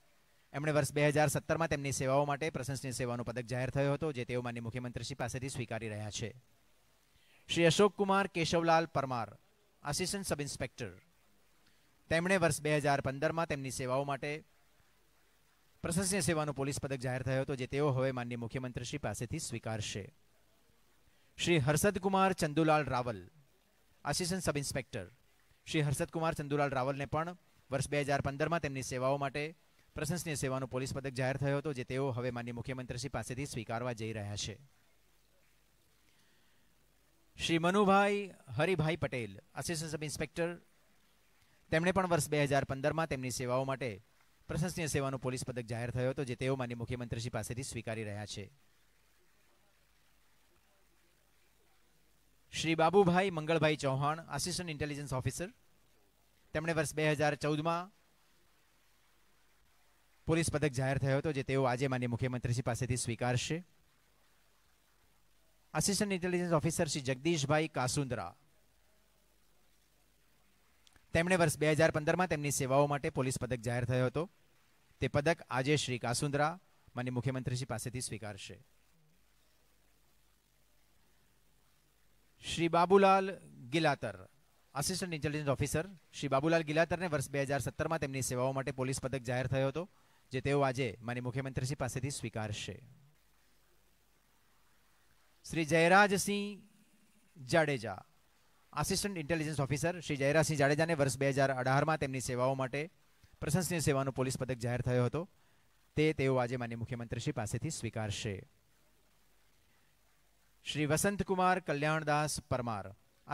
એમણે વર્ષ બે હજાર સત્તરમાં તેમની સેવાઓ માટે પ્રશંસનીય સેવાનો પદક જાહેર થયો હતો જે તેઓ માન્ય મુખ્યમંત્રીશ્રી પાસેથી સ્વીકારી રહ્યા છે Shri Ashok Keshavlal Parmar assistant sub inspector તેમણે વર્ષ બે હજાર પંદરમાં તેમની સેવાઓ માટે પ્રશંસનીય સેવાનો પોલીસ પદક જાહેર થયો હતો જે તેઓ હવે માન્ય મુખ્યમંત્રીશ્રી પાસેથી સ્વીકારશે Shri Harshadkumar Chandulal Raval assistant sub inspector Shri Harshadkumar Chandulal રાવલને પણ વર્ષ બે હજાર પંદરમાં તેમની સેવાઓ માટે પ્રશંસનીય સેવાનો પોલીસ પદક જાહેર થયો હતો જે તેઓ હવે માન્ય મુખ્યમંત્રીશ્રી પાસેથી સ્વીકારવા જઈ રહ્યા છે Shri Manubhai Haribhai Patel assistant sub inspector તેમણે પણ વર્ષ બે હજાર પંદરમાં તેમની સેવાઓ માટે પ્રશંસનીય સેવાનો પોલીસ પદક જાહેર થયો હતો જે તેઓ માન્ય મુખ્યમંત્રીશ્રી પાસેથી સ્વીકારી રહ્યા છે Shri Babubhai Mangalbhai Chauhan assistant intelligence officer તેમણે વર્ષ બે હજાર ચૌદમાં પોલીસ પદક જાહેર થયો હતો જે તેઓ આજે માન્ય મુખ્યમંત્રીશ્રી પાસેથી સ્વીકારશે assistant intelligence officer Shri Jagdishbhai Kasundara તેમણે વર્ષ બે હજાર પંદરમાં તેમની સેવાઓ માટે પોલીસ પદક જાહેર થયો હતો તે પદક આજે શ્રી કાસુંદરા માન્ય મુખ્યમંત્રીશ્રી પાસેથી સ્વીકારશે Shri Babulal Gilatar assistant intelligence officer Shri Babulal ગિલાતરને વર્ષ બે હજાર સત્તરમાં તેમની સેવાઓ માટે પોલીસ પદક જાહેર થયો હતો જે તેઓ આજે માની મુખ્યમંત્રીશ્રી પાસેથી સ્વીકારશે Shri Jayrajsinh Jadeja assistant intelligence officer Shri Jayrajsinh જાડેજાને વર્ષ બે હજાર અઢારમાં તેમની સેવાઓ માટે પ્રશંસનીય સેવાનો પોલીસ પદક જાહેર થયો હતો તે તેઓ આજે માન્ય મુખ્યમંત્રીશ્રી પાસેથી સ્વીકારશે Shri Vasantkumar Kalyandas Parmar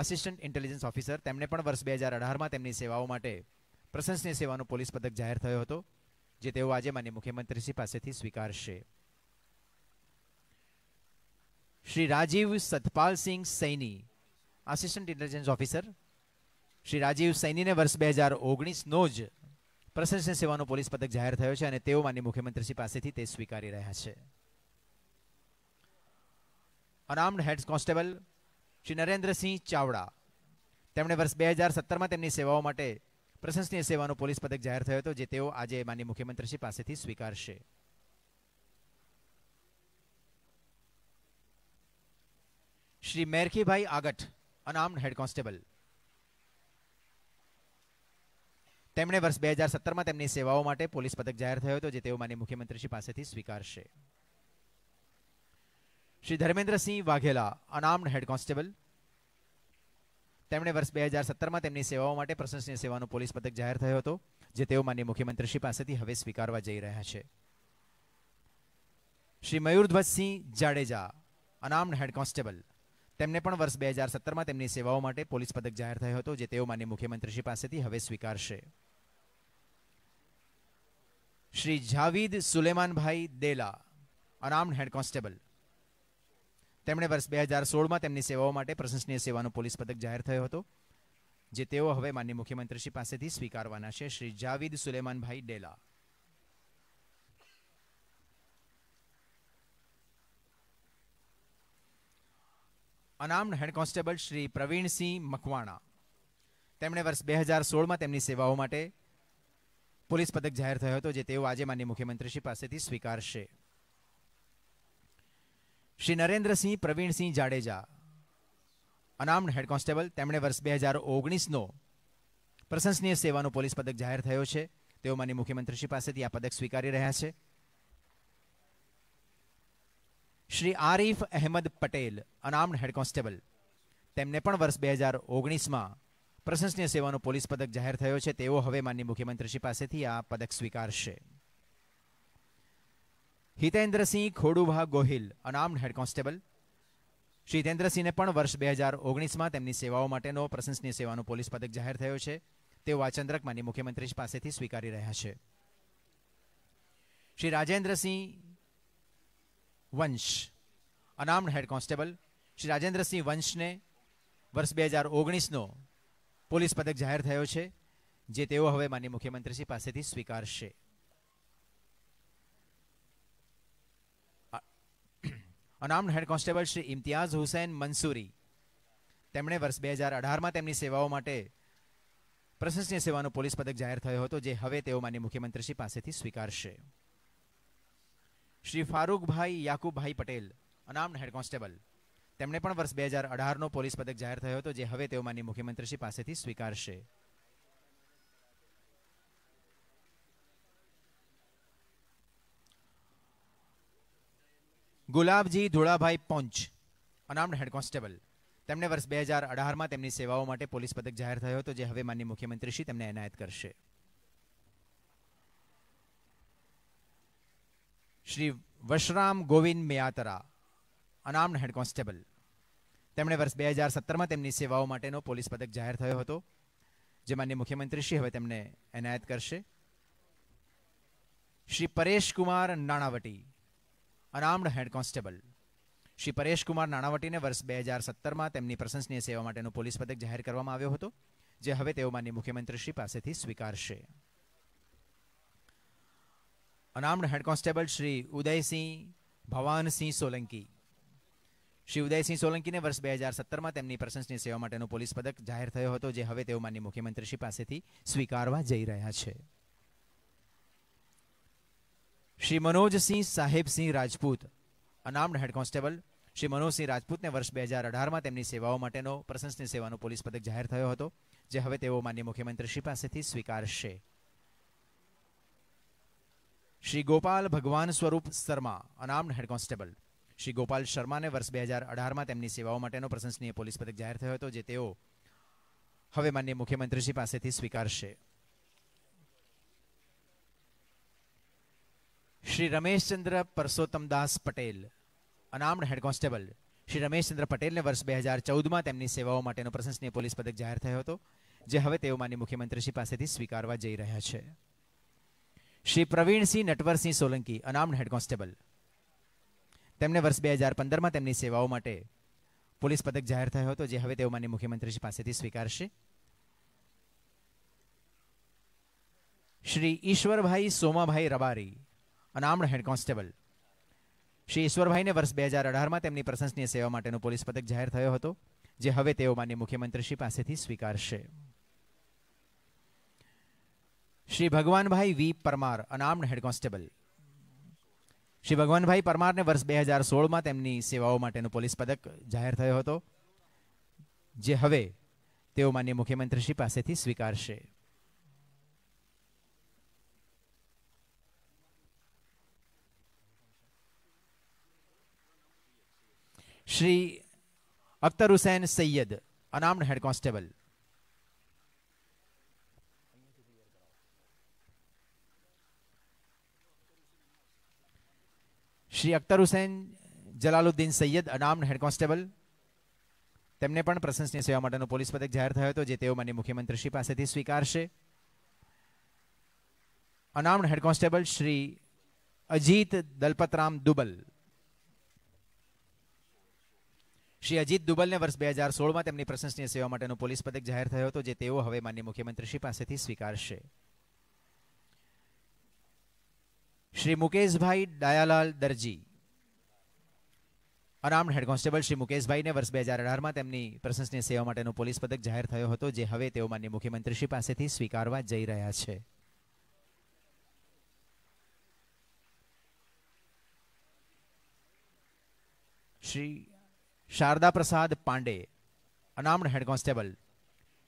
assistant intelligence officer તેમણે પણ વર્ષ બે હજાર અઢારમાં તેમની સેવાઓ માટે પ્રશંસનીય સેવાનો પોલીસ પદક જાહેર થયો હતો જે તેઓ આજે માન્ય મુખ્યમંત્રીશ્રી પાસેથી સ્વીકારશે Shri Rajiv Satpalsinh Saini assistant intelligence officer Shri Rajiv સૈનીને વર્ષ બે હજાર ઓગણીસનો જ પ્રશંસનીય સેવાનો પોલીસ પદક જાહેર થયો છે અને તેઓ માન્ય મુખ્યમંત્રીશ્રી પાસેથી તે સ્વીકારી રહ્યા છે unarmed head constable Shri Narendrasinh Chavda તેમણે વર્ષ બે હજાર સત્તરમાં તેમની સેવાઓ માટે પ્રશંસનીય સેવાનો પોલીસ પદક જાહેર થયો હતો જે તેઓ આજે માનનીય મુખ્યમંત્રીશ્રી પાસેથી સ્વીકારશે શ્રી મેરખીભાઈ આગટ અનાર્મ્ડ હેડ કોન્સ્ટેબલ તેમણે વર્ષ બે હજાર સત્તરમાં તેમની સેવાઓ માટે પોલીસ પદક જાહેર થયો હતો જે તેઓ માનનીય મુખ્યમંત્રીશ્રી પાસેથી સ્વીકારશે Shri Dharmendrasinh Vaghela unarmed head constable તેમણે વર્ષ બે હજાર સત્તરમાં તેમની સેવાઓ માટે પ્રશંસનીય સેવાનો પોલીસ પદક જાહેર થયો હતો જે તેઓ માન્ય મુખ્યમંત્રીશ્રી પાસેથી હવે સ્વીકારવા જઈ રહ્યા છે Shri Mayurdhwajsinh Jadeja unarmed head constable તેમને પણ વર્ષ બે હજાર સત્તરમાં તેમની સેવાઓ માટે પોલીસ પદક જાહેર થયો હતો જે તેઓ માન્ય મુખ્યમંત્રીશ્રી પાસેથી હવે સ્વીકારશે શ્રી જાવીદ સુલેમાનભાઈ દેલા અનામડ હેડ કોન્સ્ટેબલ તેમણે વર્ષ બે હજાર સોળમાં તેમની સેવાઓ માટે પ્રશંસનીય સેવાનો પોલીસ પદક જાહેર થયો હતો જે તેઓ હવે માન્ય મુખ્યમંત્રીશ્રી પાસેથી સ્વીકારવાના છે Shri Javid Sulemanbhai Dela unarmed head constable Shri Pravinsinh Makwana તેમણે વર્ષ બે હજાર સોળમાં તેમની સેવાઓ માટે પોલીસ પદક જાહેર થયો હતો જે તેઓ આજે માન્ય મુખ્યમંત્રીશ્રી પાસેથી સ્વીકારશે Shri Narendrasinh Pravinsinh Jadeja unarmed head constable તેમણે વર્ષ બે હજાર ઓગણીસનો પ્રશંસનીય સેવાનો પોલીસ પદક જાહેર થયો છે તેઓ માની મુખ્યમંત્રીશ્રી પાસેથી આ પદક સ્વીકારી રહ્યા છે Shri Arif Ahmed Patel unarmed head constable તેમને પણ વર્ષ બે હજાર ઓગણીસમાં પ્રશંસનીય સેવાનો પોલીસ પદક જાહેર થયો છે તેઓ હવે માની મુખ્યમંત્રીશ્રી પાસેથી આ પદક સ્વીકારશે Hitendrasinh Khodubha Gohil unarmed head constable Shri હિતેન્દ્રસિંહને પણ વર્ષ બે હજાર ઓગણીસમાં તેમની સેવાઓ માટેનો પ્રશંસનીય સેવાનો પોલીસ પદક જાહેર થયો છે તેઓ આ ચંદ્રક માની મુખ્યમંત્રી પાસેથી સ્વીકારી રહ્યા છે Shri Rajendrasinh Vansh unarmed head constable Shri Rajendrasinh વંશને વર્ષ બે હજાર ઓગણીસનો પોલીસ પદક જાહેર થયો છે જે તેઓ હવે માનની મુખ્યમંત્રી પાસેથી સ્વીકારશે unarmed head constable Shri Imtiyaz Hussain Mansuri તેમણે વર્ષ બે હજાર અઢારમાં તેમની સેવાઓ માટે પ્રશંસનીય સેવાનો પોલીસ પદક જાહેર થયો હતો જે હવે તેઓ માન્ય મુખ્યમંત્રીશ્રી પાસેથી સ્વીકારશે Shri Farukbhai Yakubbhai Patel unarmed head constable તેમણે પણ વર્ષ બે હજાર અઢારનો પોલીસ પદક જાહેર થયો હતો જે હવે તેઓ માન્ય મુખ્યમંત્રીશ્રી પાસેથી સ્વીકારશે ગુલાબજી ધોળાભાઈ પોંચ અનામડ હેડ કોન્સ્ટેબલ તેમને વર્ષ બે હજાર અઢારમાં તેમની સેવાઓ માટે પોલીસ પદક જાહેર થયો હતો જે હવે માનનીય મુખ્યમંત્રી શ્રી તેમને એનાયત કરશે Shri Vashram Govind Meyatra unarmed head constable તેમણે વર્ષ બે હજાર સત્તરમાં તેમની સેવાઓ માટેનો પોલીસ પદક જાહેર થયો હતો જે માન્ય મુખ્યમંત્રી શ્રી હવે તેમને એનાયત કરશે Shri Pareshkumar Kumar Nanavati unarmed head constable Shri Pareshkumar નાણાવટીને વર્ષ બે હજાર સત્તરમાં તેમની પ્રશંસનીય સેવા માટેનો પોલીસ પદક જાહેર કરવામાં આવ્યો હતો જે હવે તેઓ માન્ય મુખ્યમંત્રી શ્રી પાસેથી સ્વીકારશે unarmed head constable Shri Udaysinh Bhavansinh Solanki Shri Udaysinh સોલંકીને વર્ષ બે હજાર સત્તરમાં તેમની પ્રશંસનીય સેવા માટેનો પોલીસ પદક જાહેર થયો હતો જે હવે તેઓ માન્ય મુખ્યમંત્રીશ્રી પાસેથી સ્વીકારવા જઈ રહ્યા છે Shri Manojsinh Sahebsinh Rajput unarmed head constable Shri Manojsinh રાજપૂતને વર્ષ બે હજાર અઢારમાં તેમની સેવાઓ માટેનો પ્રશંસની સેવાનો પોલીસ પદક જાહેર થયો હતો જે હવે તેઓ માન્ય મુખ્યમંત્રી પાસેથી સ્વીકારશે Shri Gopal Bhagwan Swaroop Sharma unarmed head constable Shri Gopal શર્માને વર્ષ બે હજાર અઢારમાં તેમની સેવાઓ માટેનો પ્રશંસનીય પોલીસ પદક જાહેર થયો હતો જે તેઓ હવે માન્ય મુખ્યમંત્રીશ્રી પાસેથી સ્વીકારશે Shri Rameshchandra Parsottamdas Patel unarmed head constable Shri Rameshchandra પટેલને વર્ષ બે હજાર ચૌદમાં તેમની સેવાઓ માટેનો પ્રશંસનીય પોલીસ પદક જાહેર થયો હતો જે હવે તેઓ માન્ય મુખ્યમંત્રીશ્રી પાસેથી સ્વીકારવા જઈ રહ્યા છે Shri Pravinsinh Natwarsinh Solanki unarmed head constable તેમને વર્ષ બે હજાર પંદરમાં તેમની સેવાઓ માટે પોલીસ પદક જાહેર થયો હતો જે હવે તેઓ માન્ય મુખ્યમંત્રીશ્રી પાસેથી સ્વીકારશે શ્રી ઈશ્વરભાઈ સોમાભાઈ રબારી અને આમણ હેડ કોન્સ્ટેબલ શ્રી ઈશ્વરભાઈને વર્ષ બે હજાર અઢારમાં તેમની પ્રશંસનીય સેવા માટેનો પોલીસ પદક જાહેર થયો હતો જે હવે તેઓ માન્ય મુખ્યમંત્રીશ્રી પાસેથી સ્વીકારશે Shri Bhagwanbhai V Parmar unarmed head constable Shri Bhagwanbhai પરમારને વર્ષ બે હજાર સોળમાં તેમની સેવાઓ માટેનો પોલીસ પદક જાહેર થયો હતો જે હવે તેઓ માન્ય મુખ્યમંત્રીશ્રી પાસેથી સ્વીકારશે Shri Akhtar Hussain Sayed unarmed head constable Shri Akhtar Hussain Jalaluddin Sayed અનામ હેડ કોન્સ્ટેબલ તેમને પણ પ્રશંસનીય સેવા માટેનો પોલીસ પદક જાહેર થયો હતો જે તેઓ મને મુખ્યમંત્રી શ્રી પાસેથી સ્વીકારશે અનામ હેડ કોન્સ્ટેબલ શ્રી અજીત દલપતરામ દુબલ શ્રી અજીત દુબલને વર્ષ બે હજાર સોળમાં તેમની પ્રશંસનીય સેવા માટેનો પોલીસ પદક જાહેર થયો હતો જે તેઓ હવે માન્ય મુખ્યમંત્રીશ્રી પાસેથી સ્વીકારશે Shri Mukeshbhai Dayalal Darji unarmed head constable Shri મુકેશભાઈને વર્ષ બે હજાર અઢારમાં તેમની પ્રશંસનીય સેવા માટેનો પોલીસ પદક જાહેર થયો હતો જે હવે તેઓ માન્ય શ્રી પાસેથી સ્વીકારવા જઈ રહ્યા છે શ્રી શારદા પ્રસાદ પાંડે અનામણ હેડ કોન્સ્ટેબલ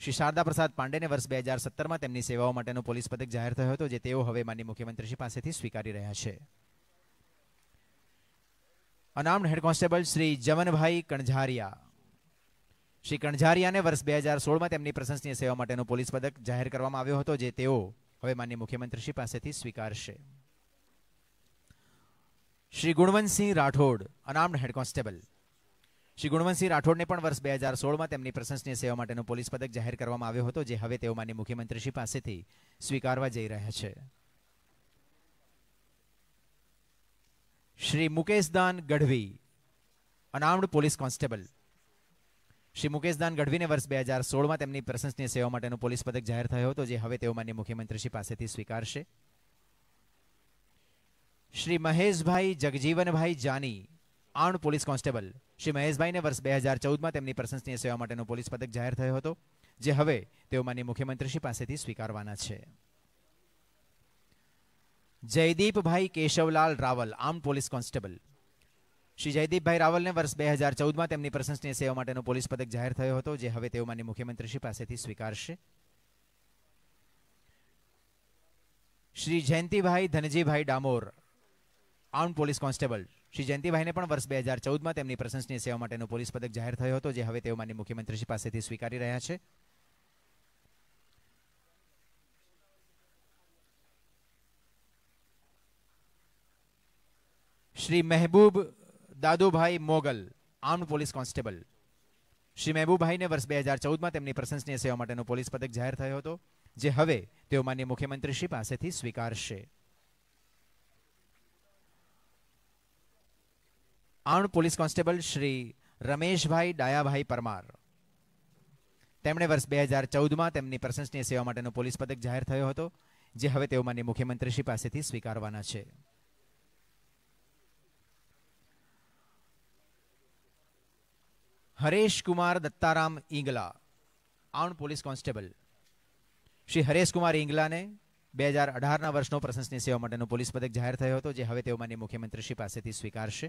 શ્રી શારદા પ્રસાદ પાંડેને વર્ષ બે હજાર સત્તરમાં તેમની સેવાઓ માટેનો પોલીસ પદક જાહેર થયો હતો જે તેઓ હવે માનની મુખ્યમંત્રીશ્રી પાસેથી સ્વીકારી રહ્યા છે અનામણ હેડ કોન્સ્ટેબલ શ્રી જમનભાઈ કણઝારિયા શ્રી કણઝારિયાને વર્ષ બે હજાર સોળમાં તેમની પ્રશંસનીય સેવા માટેનો પોલીસ પદક જાહેર કરવામાં આવ્યો હતો જે તેઓ હવે માનની મુખ્યમંત્રીશ્રી પાસેથી સ્વીકારશે Shri Gunvantsinh Rathod unarmed head constable Shri Gunvantsinh રાઠોડને પણ વર્ષ બે હજાર સોળમાં તેમની પ્રશંસનીય સેવા માટેનો પોલીસ પદક જાહેર કરવામાં આવ્યો હતો જે હવે તેઓ માન્ય મુખ્યમંત્રીશ્રી પાસેથી સ્વીકારવા જઈ રહ્યા છે Shri Mukeshdan Gadhvi unarmed police constable Shri Mukeshdan ગઢવીને વર્ષ બે હજાર સોળમાં તેમની પ્રશંસનીય સેવા માટેનો પોલીસ પદક જાહેર થયો હતો જે હવે તેઓ માન્ય મુખ્યમંત્રીશ્રી પાસેથી સ્વીકારશે શ્રી મહેશભાઈ જગજીવનભાઈ જાની આણ પોલીસ કોન્સ્ટેબલ શ્રી મહેશભાઈને વર્ષ બે હજાર ચૌદમાં તેમની પ્રશંસનીય સેવા માટેનો પોલીસ પદક જાહેર થયો હતો જે હવે તેઓ માન્ય મુખ્યમંત્રીશ્રી પાસેથી સ્વીકારવાના છે Jaydeepbhai Keshavlal Raval armed police constable Shri Jaydeepbhai રાવલને વર્ષ બે હજાર ચૌદમાં તેમની પ્રશંસનીય સેવા માટેનો પોલીસ પદક જાહેર થયો હતો જે હવે તેઓ માન્ય મુખ્યમંત્રીશ્રી પાસેથી સ્વીકારશે Shri Jayantibhai Dhanjibhai Damor armed police constable Shri જયંતિભાઈને પણ વર્ષ બે હજાર ચૌદમાં તેમની પ્રશંસનીય સેવા માટેનો પોલીસ પદક જાહેર થયો હતો જે હવે તેઓ માન્ય મુખ્યમંત્રીશ્રી પાસેથી સ્વીકારી રહ્યા છે Shri Mehboob Dadubhai Mogal armed police constable Shri મહેબૂભાઈને વર્ષ બે હજાર ચૌદમાં તેમની પ્રશંસનીય સેવા માટેનો પોલીસ પદક જાહેર થયો હતો જે હવે તેઓ માન્ય મુખ્યમંત્રીશ્રી પાસેથી સ્વીકારશે આણંદ પોલીસ કોન્સ્ટેબલ શ્રી રમેશભાઈ ડાયાભાઈ પરમાર તેમણે વર્ષ બે હજાર ચૌદમાં તેમની પ્રશંસનીય સેવા માટેનો પોલીસ પદક જાહેર થયો હતો જે હવે તેઓ માન્ય મુખ્યમંત્રીશ્રી પાસેથી સ્વીકારવાના છે હરેશ કુમાર દત્તારામ ઈંગલા આણંદ પોલીસ કોન્સ્ટેબલ શ્રી હરેશ કુમાર ઈંગલાને બે હજાર અઢારના વર્ષનો પ્રશંસનીય સેવા માટેનો પોલીસ પદક જાહેર થયો હતો જે હવે તેઓ માન્ય મુખ્યમંત્રીશ્રી પાસેથી સ્વીકારશે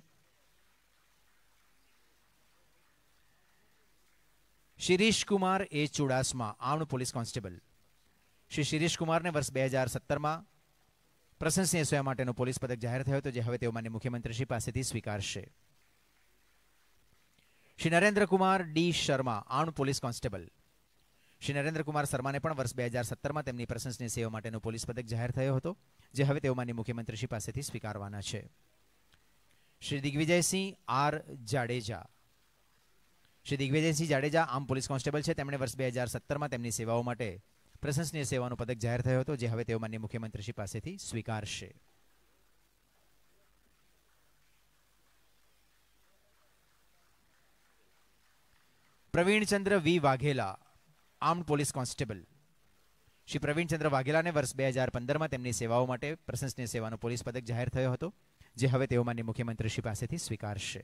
શિરીષકુમાર એ ચુડાસમા આમણ પોલીસ કોન્સ્ટેબલ શ્રી શિરીષકુમારને વર્ષ બે હજાર સત્તરમાં પ્રશંસનીય સેવા માટેનો પોલીસ પદક જાહેર થયો હતો જે હવે તેઓ માન્ય મુખ્યમંત્રીશ્રી પાસેથી સ્વીકારશે શ્રી નરેન્દ્રકુમાર ડી શર્મા આણ પોલીસ કોન્સ્ટેબલ શ્રી નરેન્દ્રકુમાર શર્માને પણ વર્ષ બે હજાર સત્તરમાં તેમની પ્રશંસનીય સેવા માટેનો પોલીસ પદક જાહેર થયો હતો જે હવે તેઓ માન્ય મુખ્યમંત્રીશ્રી પાસેથી સ્વીકારવાના છે શ્રી દિગ્વિજયસિંહ આર જાડેજા શ્રી દિગ્વિજયસિંહ જાડેજા આમ પોલીસ કોન્સ્ટેબલ છે તેમણે વર્ષ બે હજાર સત્તરમાં તેમની સેવાઓ માટે પ્રશંસનીય સેવાનો પદક જાહેર થયો હતો જે હવે તેઓ માન્ય મુખ્યમંત્રીશ્રી પાસેથી સ્વીકારશે Pravinchandra V Vaghela armed police constable Shri Pravinchandra વાઘેલાને વર્ષ બે હજાર પંદરમાં તેમની સેવાઓ માટે પ્રશંસનીય સેવાનો પોલીસ પદક જાહેર થયો હતો જે હવે તેઓ માન્ય મુખ્યમંત્રીશ્રી પાસેથી સ્વીકારશે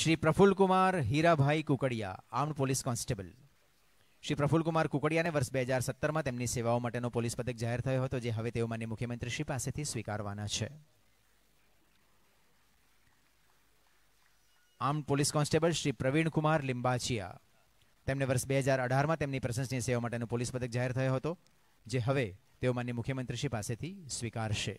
Shri Kumar Hirabhai Kukadiya armed police constable Shri Kumar કુકડિયાને વર્ષ બે હજાર સત્તરમાં તેમની સેવાઓ માટેનો પોલીસ પદક જાહેર થયો હતો જે હવે તેઓ માન્ય મુખ્યમંત્રી પાસેથી સ્વીકારવાના છે armed police constable Shri Pravin Kumar Limbachiya તેમને વર્ષ બે હજાર અઢારમાં તેમની પ્રશંસનીય સેવા માટેનો પોલીસ પદક જાહેર થયો હતો જે હવે તેઓ માન્ય મુખ્યમંત્રી શ્રી પાસેથી સ્વીકારશે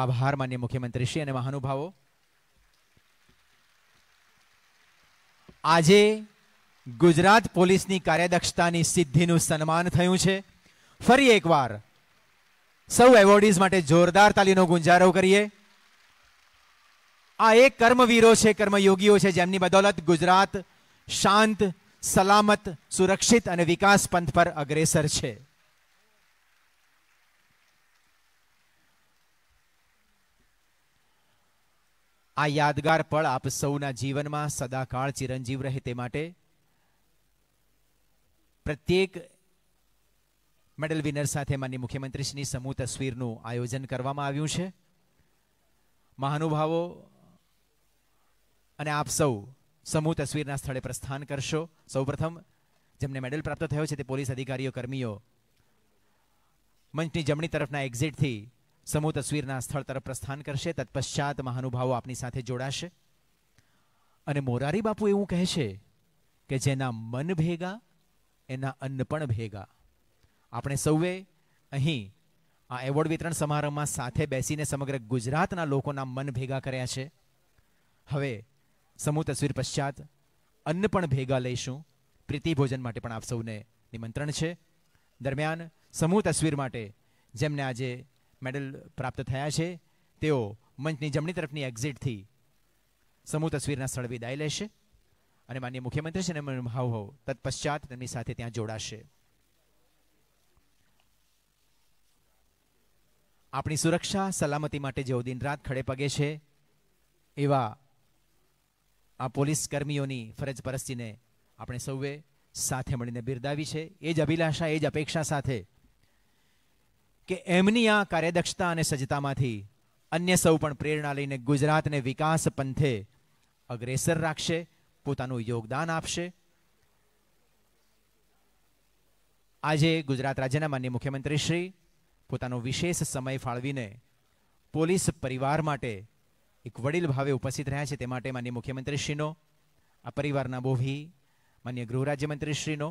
આભાર માન્ય મુખ્યમંત્રીશ્રી અને મહાનુભાવો આજે ગુજરાત પોલીસની કાર્યદક્ષતાની સિદ્ધિનું સન્માન થયું છે ફરી એકવાર સૌ એવોર્ડીઝ માટે જોરદાર તાલીનો ગુંજારો કરીએ આ એક કર્મવીરો છે કર્મયોગીઓ છે જેમની બદોલત ગુજરાત શાંત સલામત સુરક્ષિત અને વિકાસ પંથ પર અગ્રેસર છે આ યાદગાર પળ આપ સૌના જીવનમાં સદાકાળ ચિરંજીવ રહે તે માટે પ્રત્યેક મેડલ વિનર સાથે માનની મુખ્યમંત્રીશ્રીની સમૂહ તસવીરનું આયોજન કરવામાં આવ્યું છે મહાનુભાવો અને આપ સૌ સમૂહ તસવીરના સ્થળે પ્રસ્થાન કરશો સૌપ્રથમ જેમને મેડલ પ્રાપ્ત થયો છે તે પોલીસ અધિકારીઓ કર્મીઓ મંચની જમણી તરફના એક્ઝિટથી સમૂહ તસવીરના સ્થળ તરફ પ્રસ્થાન કરશે તત્પશ્ચાત મહાનુભાવો આપની સાથે જોડાશે અને મોરારી બાપુ એવું કહે છે કે જેના મન ભેગા એના અન્ન પણ ભેગા આપણે સૌએ અહીં આ એવોર્ડ વિતરણ સમારંભમાં સાથે બેસીને સમગ્ર ગુજરાતના લોકોના મન ભેગા કર્યા છે હવે સમૂહ તસવીર પશ્ચાત અન્ન પણ ભેગા લઈશું પ્રીતિ ભોજન માટે પણ આપ સૌને નિમંત્રણ છે દરમિયાન સમૂહ તસવીર માટે જેમને આજે મેડલ પ્રાપ્ત થયા છે તેઓ મંચની જમણી તરફની એક્ઝિટથી સમૂહ તસવીરના સ્થળ વિદાય લેશે અને માન્ય મુખ્યમંત્રી છે હાવ હાવ તત્પશ્ચાત તેમની સાથે ત્યાં જોડાશે આપણી સુરક્ષા સલામતી માટે જેઓ દિન રાત ખડે પગે છે એવા આ પોલીસ કર્મીઓની ફરજ પરસ્તીને આપણે સૌએ સાથે મળીને બિરદાવી છે એ જ અભિલાષા એ જ અપેક્ષા સાથે કે એમની આ કાર્યદક્ષતા અને સજ્જતામાંથી અન્ય સૌ પણ પ્રેરણા લઈને ગુજરાતને વિકાસ પંથે અગ્રેસર રાખશે પોતાનું યોગદાન આપશે આજે ગુજરાત રાજ્યના માન્ય મુખ્યમંત્રી પોતાનો વિશેષ સમય ફાળવીને પોલીસ પરિવાર માટે એક વડીલ ભાવે ઉપસ્થિત રહ્યા છે તે માટે માન્ય મુખ્યમંત્રીશ્રીનો આ પરિવારના બોભી માન્ય ગૃહ રાજ્યમંત્રીશ્રીનો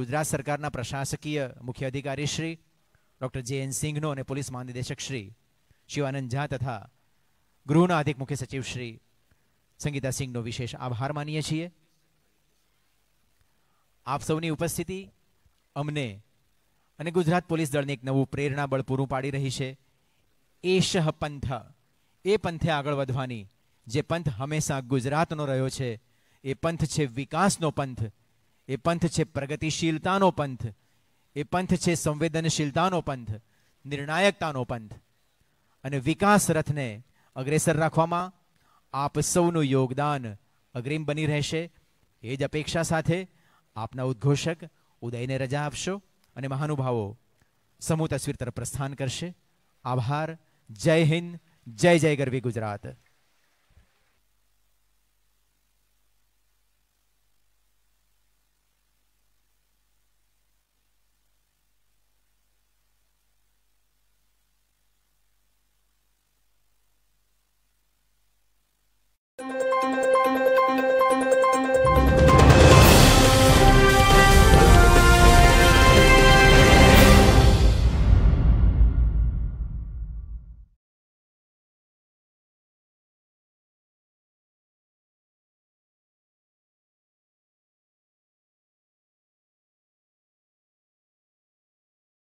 ગુજરાત સરકારના પ્રશાસકીય મુખ્ય અધિકારીશ્રી ડૉક્ટર જે એન સિંઘનો અને પોલીસ મહાનિદેશક શ્રી શિવાનંદ ઝા તથા ગૃહના અધિક મુખ્ય સચિવ શ્રી સંગીતા સિંઘનો વિશેષ આભાર માનીએ છીએ આપ સૌની ઉપસ્થિતિ અમને અને ગુજરાત પોલીસ દળને એક નવું પ્રેરણા બળ પૂરું પાડી રહી છે એશ પંથ એ પંથે આગળ વધવાની જે પંથ હંમેશા ગુજરાતનો રહ્યો છે એ પંથ છે વિકાસનો પંથ એ પંથ છે પ્રગતિશીલતાનો પંથ એ પંથ છે સંવેદનશીલતાનો પંથ નિર્ણાયકતાનો પંથ અને વિકાસ રથને અગ્રેસર રાખવામાં આપ સૌનું યોગદાન અગ્રીમ બની રહેશે એ જ અપેક્ષા સાથે આપના ઉદ્ઘોષક ઉદયને રજા આપશો અને મહાનુભાવો સમૂહ તસવીર તરફ પ્રસ્થાન કરશે આભાર જય હિન્દ જય જય ગરવી ગુજરાત